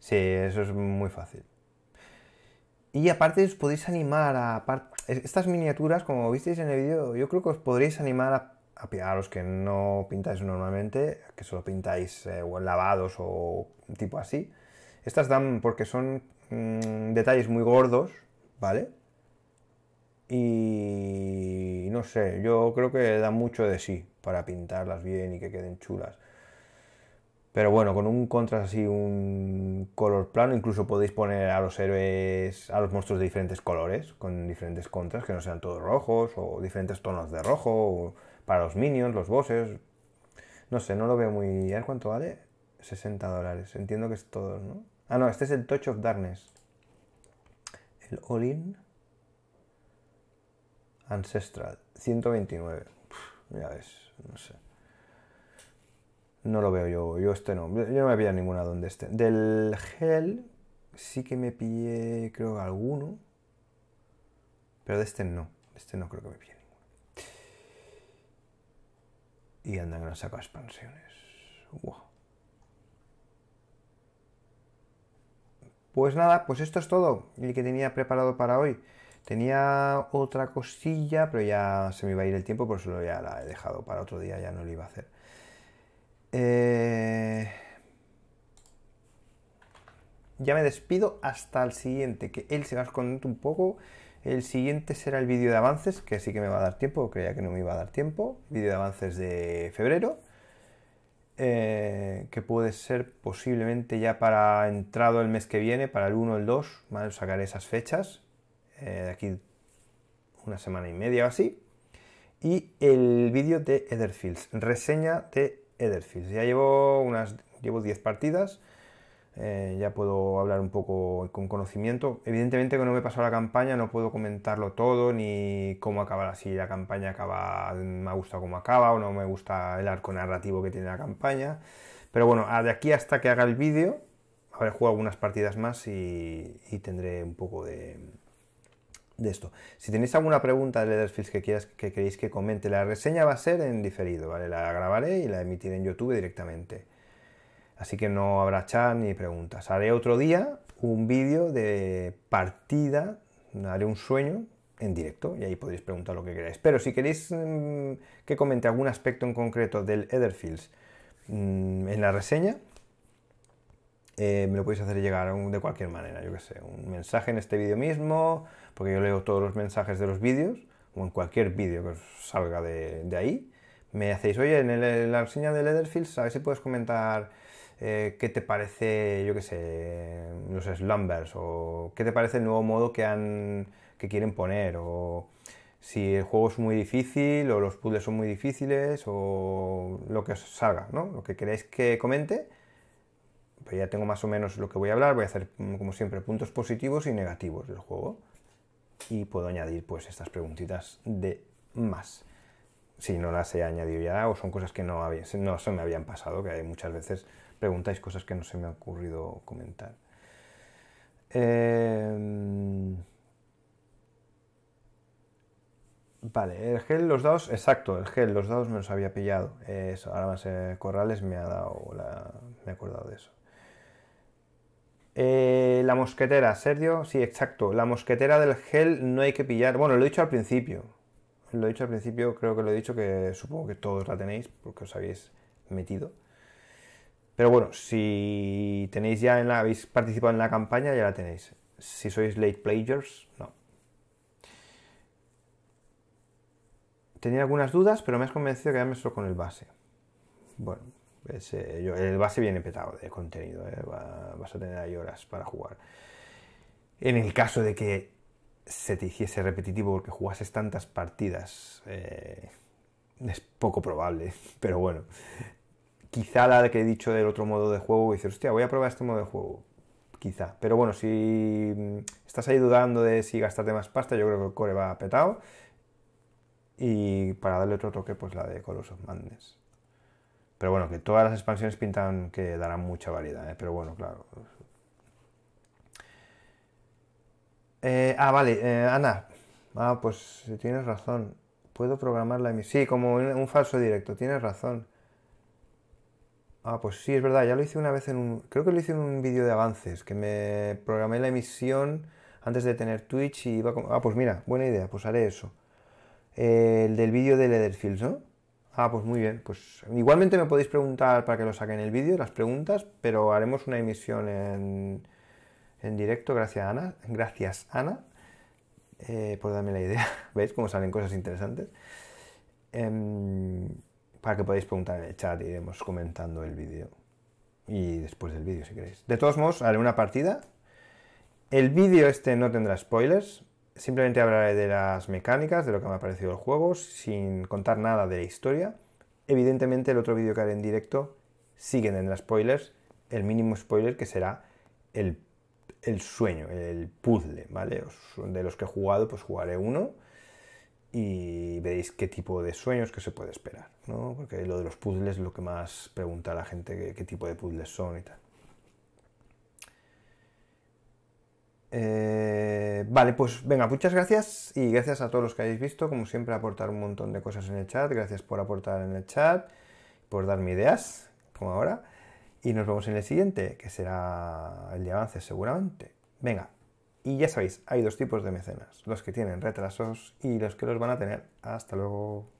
Sí, eso es muy fácil. Y aparte os podéis animar a... Estas miniaturas, como visteis en el vídeo, yo creo que os podréis animar a, a, los que no pintáis normalmente, que solo pintáis eh, o lavados o tipo así. Estas dan porque son mm, detalles muy gordos, ¿vale? Y no sé, yo creo que dan mucho de sí para pintarlas bien y que queden chulas. Pero bueno, con un contras así, un color plano, incluso podéis poner a los héroes, a los monstruos de diferentes colores, con diferentes contras, que no sean todos rojos, o diferentes tonos de rojo, para los minions, los bosses. No sé, no lo veo muy. ¿A cuánto vale? 60 dólares. Entiendo que es todo, ¿no? Ah, no, este es el Touch of Darkness. El All-In Ancestral. 129. ya ves, no sé. No lo veo yo, yo este no. Yo no me pillado ninguna donde esté. Del gel sí que me pillé, creo, alguno. Pero de este no. De este no creo que me pillé ninguno. Y andan que la saco expansiones. Wow. Pues nada, pues esto es todo. El que tenía preparado para hoy. Tenía otra cosilla, pero ya se me iba a ir el tiempo, por eso ya la he dejado para otro día, ya no lo iba a hacer. Eh, ya me despido hasta el siguiente, que él se va a esconder un poco. El siguiente será el vídeo de avances, que sí que me va a dar tiempo, creía que no me iba a dar tiempo. Vídeo de avances de febrero, eh, que puede ser posiblemente ya para entrado el mes que viene, para el 1 o el 2, sacaré esas fechas, eh, de aquí una semana y media o así. Y el vídeo de Etherfields, reseña de Ederfield. Ya llevo unas llevo 10 partidas, eh, ya puedo hablar un poco con conocimiento. Evidentemente que no me he pasado la campaña, no puedo comentarlo todo, ni cómo acaba si la campaña acaba, me ha gustado cómo acaba o no me gusta el arco narrativo que tiene la campaña. Pero bueno, de aquí hasta que haga el vídeo, habré juego algunas partidas más y tendré un poco de, de esto. Si tenéis alguna pregunta del Etherfields que, que queréis que comente, la reseña va a ser en diferido, ¿vale? La grabaré y la emitiré en YouTube directamente. Así que no habrá chat ni preguntas. Haré otro día un vídeo de partida, haré un sueño en directo y ahí podéis preguntar lo que queráis. Pero si queréis mm, que comente algún aspecto en concreto del Etherfields mm, en la reseña, eh, me lo podéis hacer llegar de cualquier manera, yo que sé, un mensaje en este vídeo mismo, porque yo leo todos los mensajes de los vídeos, o en cualquier vídeo que os salga de, ahí, me hacéis, oye, en, el, la reseña de Leatherfield, a ver si puedes comentar eh, qué te parece, yo qué sé, los slumbers, o qué te parece el nuevo modo que, que quieren poner, o si el juego es muy difícil, o los puzzles son muy difíciles, o lo que os salga, ¿no? Lo que queréis que comente, pues ya tengo más o menos lo que voy a hablar, voy a hacer, como siempre, puntos positivos y negativos del juego y puedo añadir pues estas preguntitas de más. Si no las he añadido ya o son cosas que no, no se me habían pasado, que hay muchas veces preguntáis cosas que no se me ha ocurrido comentar. Em, vale, el gel, los dados, exacto, el gel, los dados me los había pillado. ahora más Corrales me ha dado, me he acordado de eso. Eh, la mosquetera, Sergio, sí, exacto. La mosquetera del gel no hay que pillar. Bueno, lo he dicho al principio. Lo he dicho al principio, creo que lo he dicho que supongo que todos la tenéis porque os habéis metido. Pero bueno, si tenéis ya en la, habéis participado en la campaña, ya la tenéis. Si sois late players, no. Tenía algunas dudas, pero me has convencido Que ya me solo con el base. Bueno, eh, el base viene petado de contenido, eh, vas a tener ahí horas para jugar. En el caso de que se te hiciese repetitivo porque jugases tantas partidas, eh, es poco probable, pero bueno. Quizá la que he dicho del otro modo de juego, dices, hostia, voy a probar este modo de juego. Quizá. Pero bueno, si mm, estás ahí dudando de si gastarte más pasta, yo creo que el core va petado. Y para darle otro toque, pues la de Colors of Madness. Pero bueno, que todas las expansiones pintan que darán mucha variedad, ¿eh? pero bueno, claro. Eh, ah, vale, eh, Ana. Ah, pues tienes razón. Puedo programar la emisión. Sí, como un, falso directo, tienes razón. Ah, pues sí, es verdad, ya lo hice una vez en un. Creo que lo hice en un vídeo de avances, que me programé la emisión antes de tener Twitch y iba con... Ah, pues mira, buena idea, pues haré eso. el del vídeo de Leatherfield, ¿no? Ah, pues muy bien. Pues igualmente me podéis preguntar para que lo saquen el vídeo, las preguntas, pero haremos una emisión en, en directo. Gracias, Ana. Gracias, Ana, eh, por darme la idea. ¿Veis cómo salen cosas interesantes? Em, para que podáis preguntar en el chat y iremos comentando el vídeo. Y después del vídeo, si queréis. De todos modos, haré una partida. El vídeo este no tendrá spoilers, Simplemente hablaré de las mecánicas, de lo que me ha parecido el juego, sin contar nada de la historia. Evidentemente el otro vídeo que haré en directo siguen en spoilers, el mínimo spoiler que será el, sueño, el puzzle, ¿vale? de los que he jugado, pues jugaré uno y veréis qué tipo de sueños que se puede esperar, ¿no? Porque lo de los puzzles es lo que más pregunta la gente, qué, qué tipo de puzzles son y tal. Eh, vale, pues venga, muchas gracias y gracias a todos los que hayáis visto, como siempre, aportar un montón de cosas en el chat. Gracias por aportar en el chat, por darme ideas, como ahora. Y nos vemos en el siguiente, que será el de avance seguramente. Venga, y ya sabéis, hay dos tipos de mecenas, los que tienen retrasos y los que los van a tener. Hasta luego.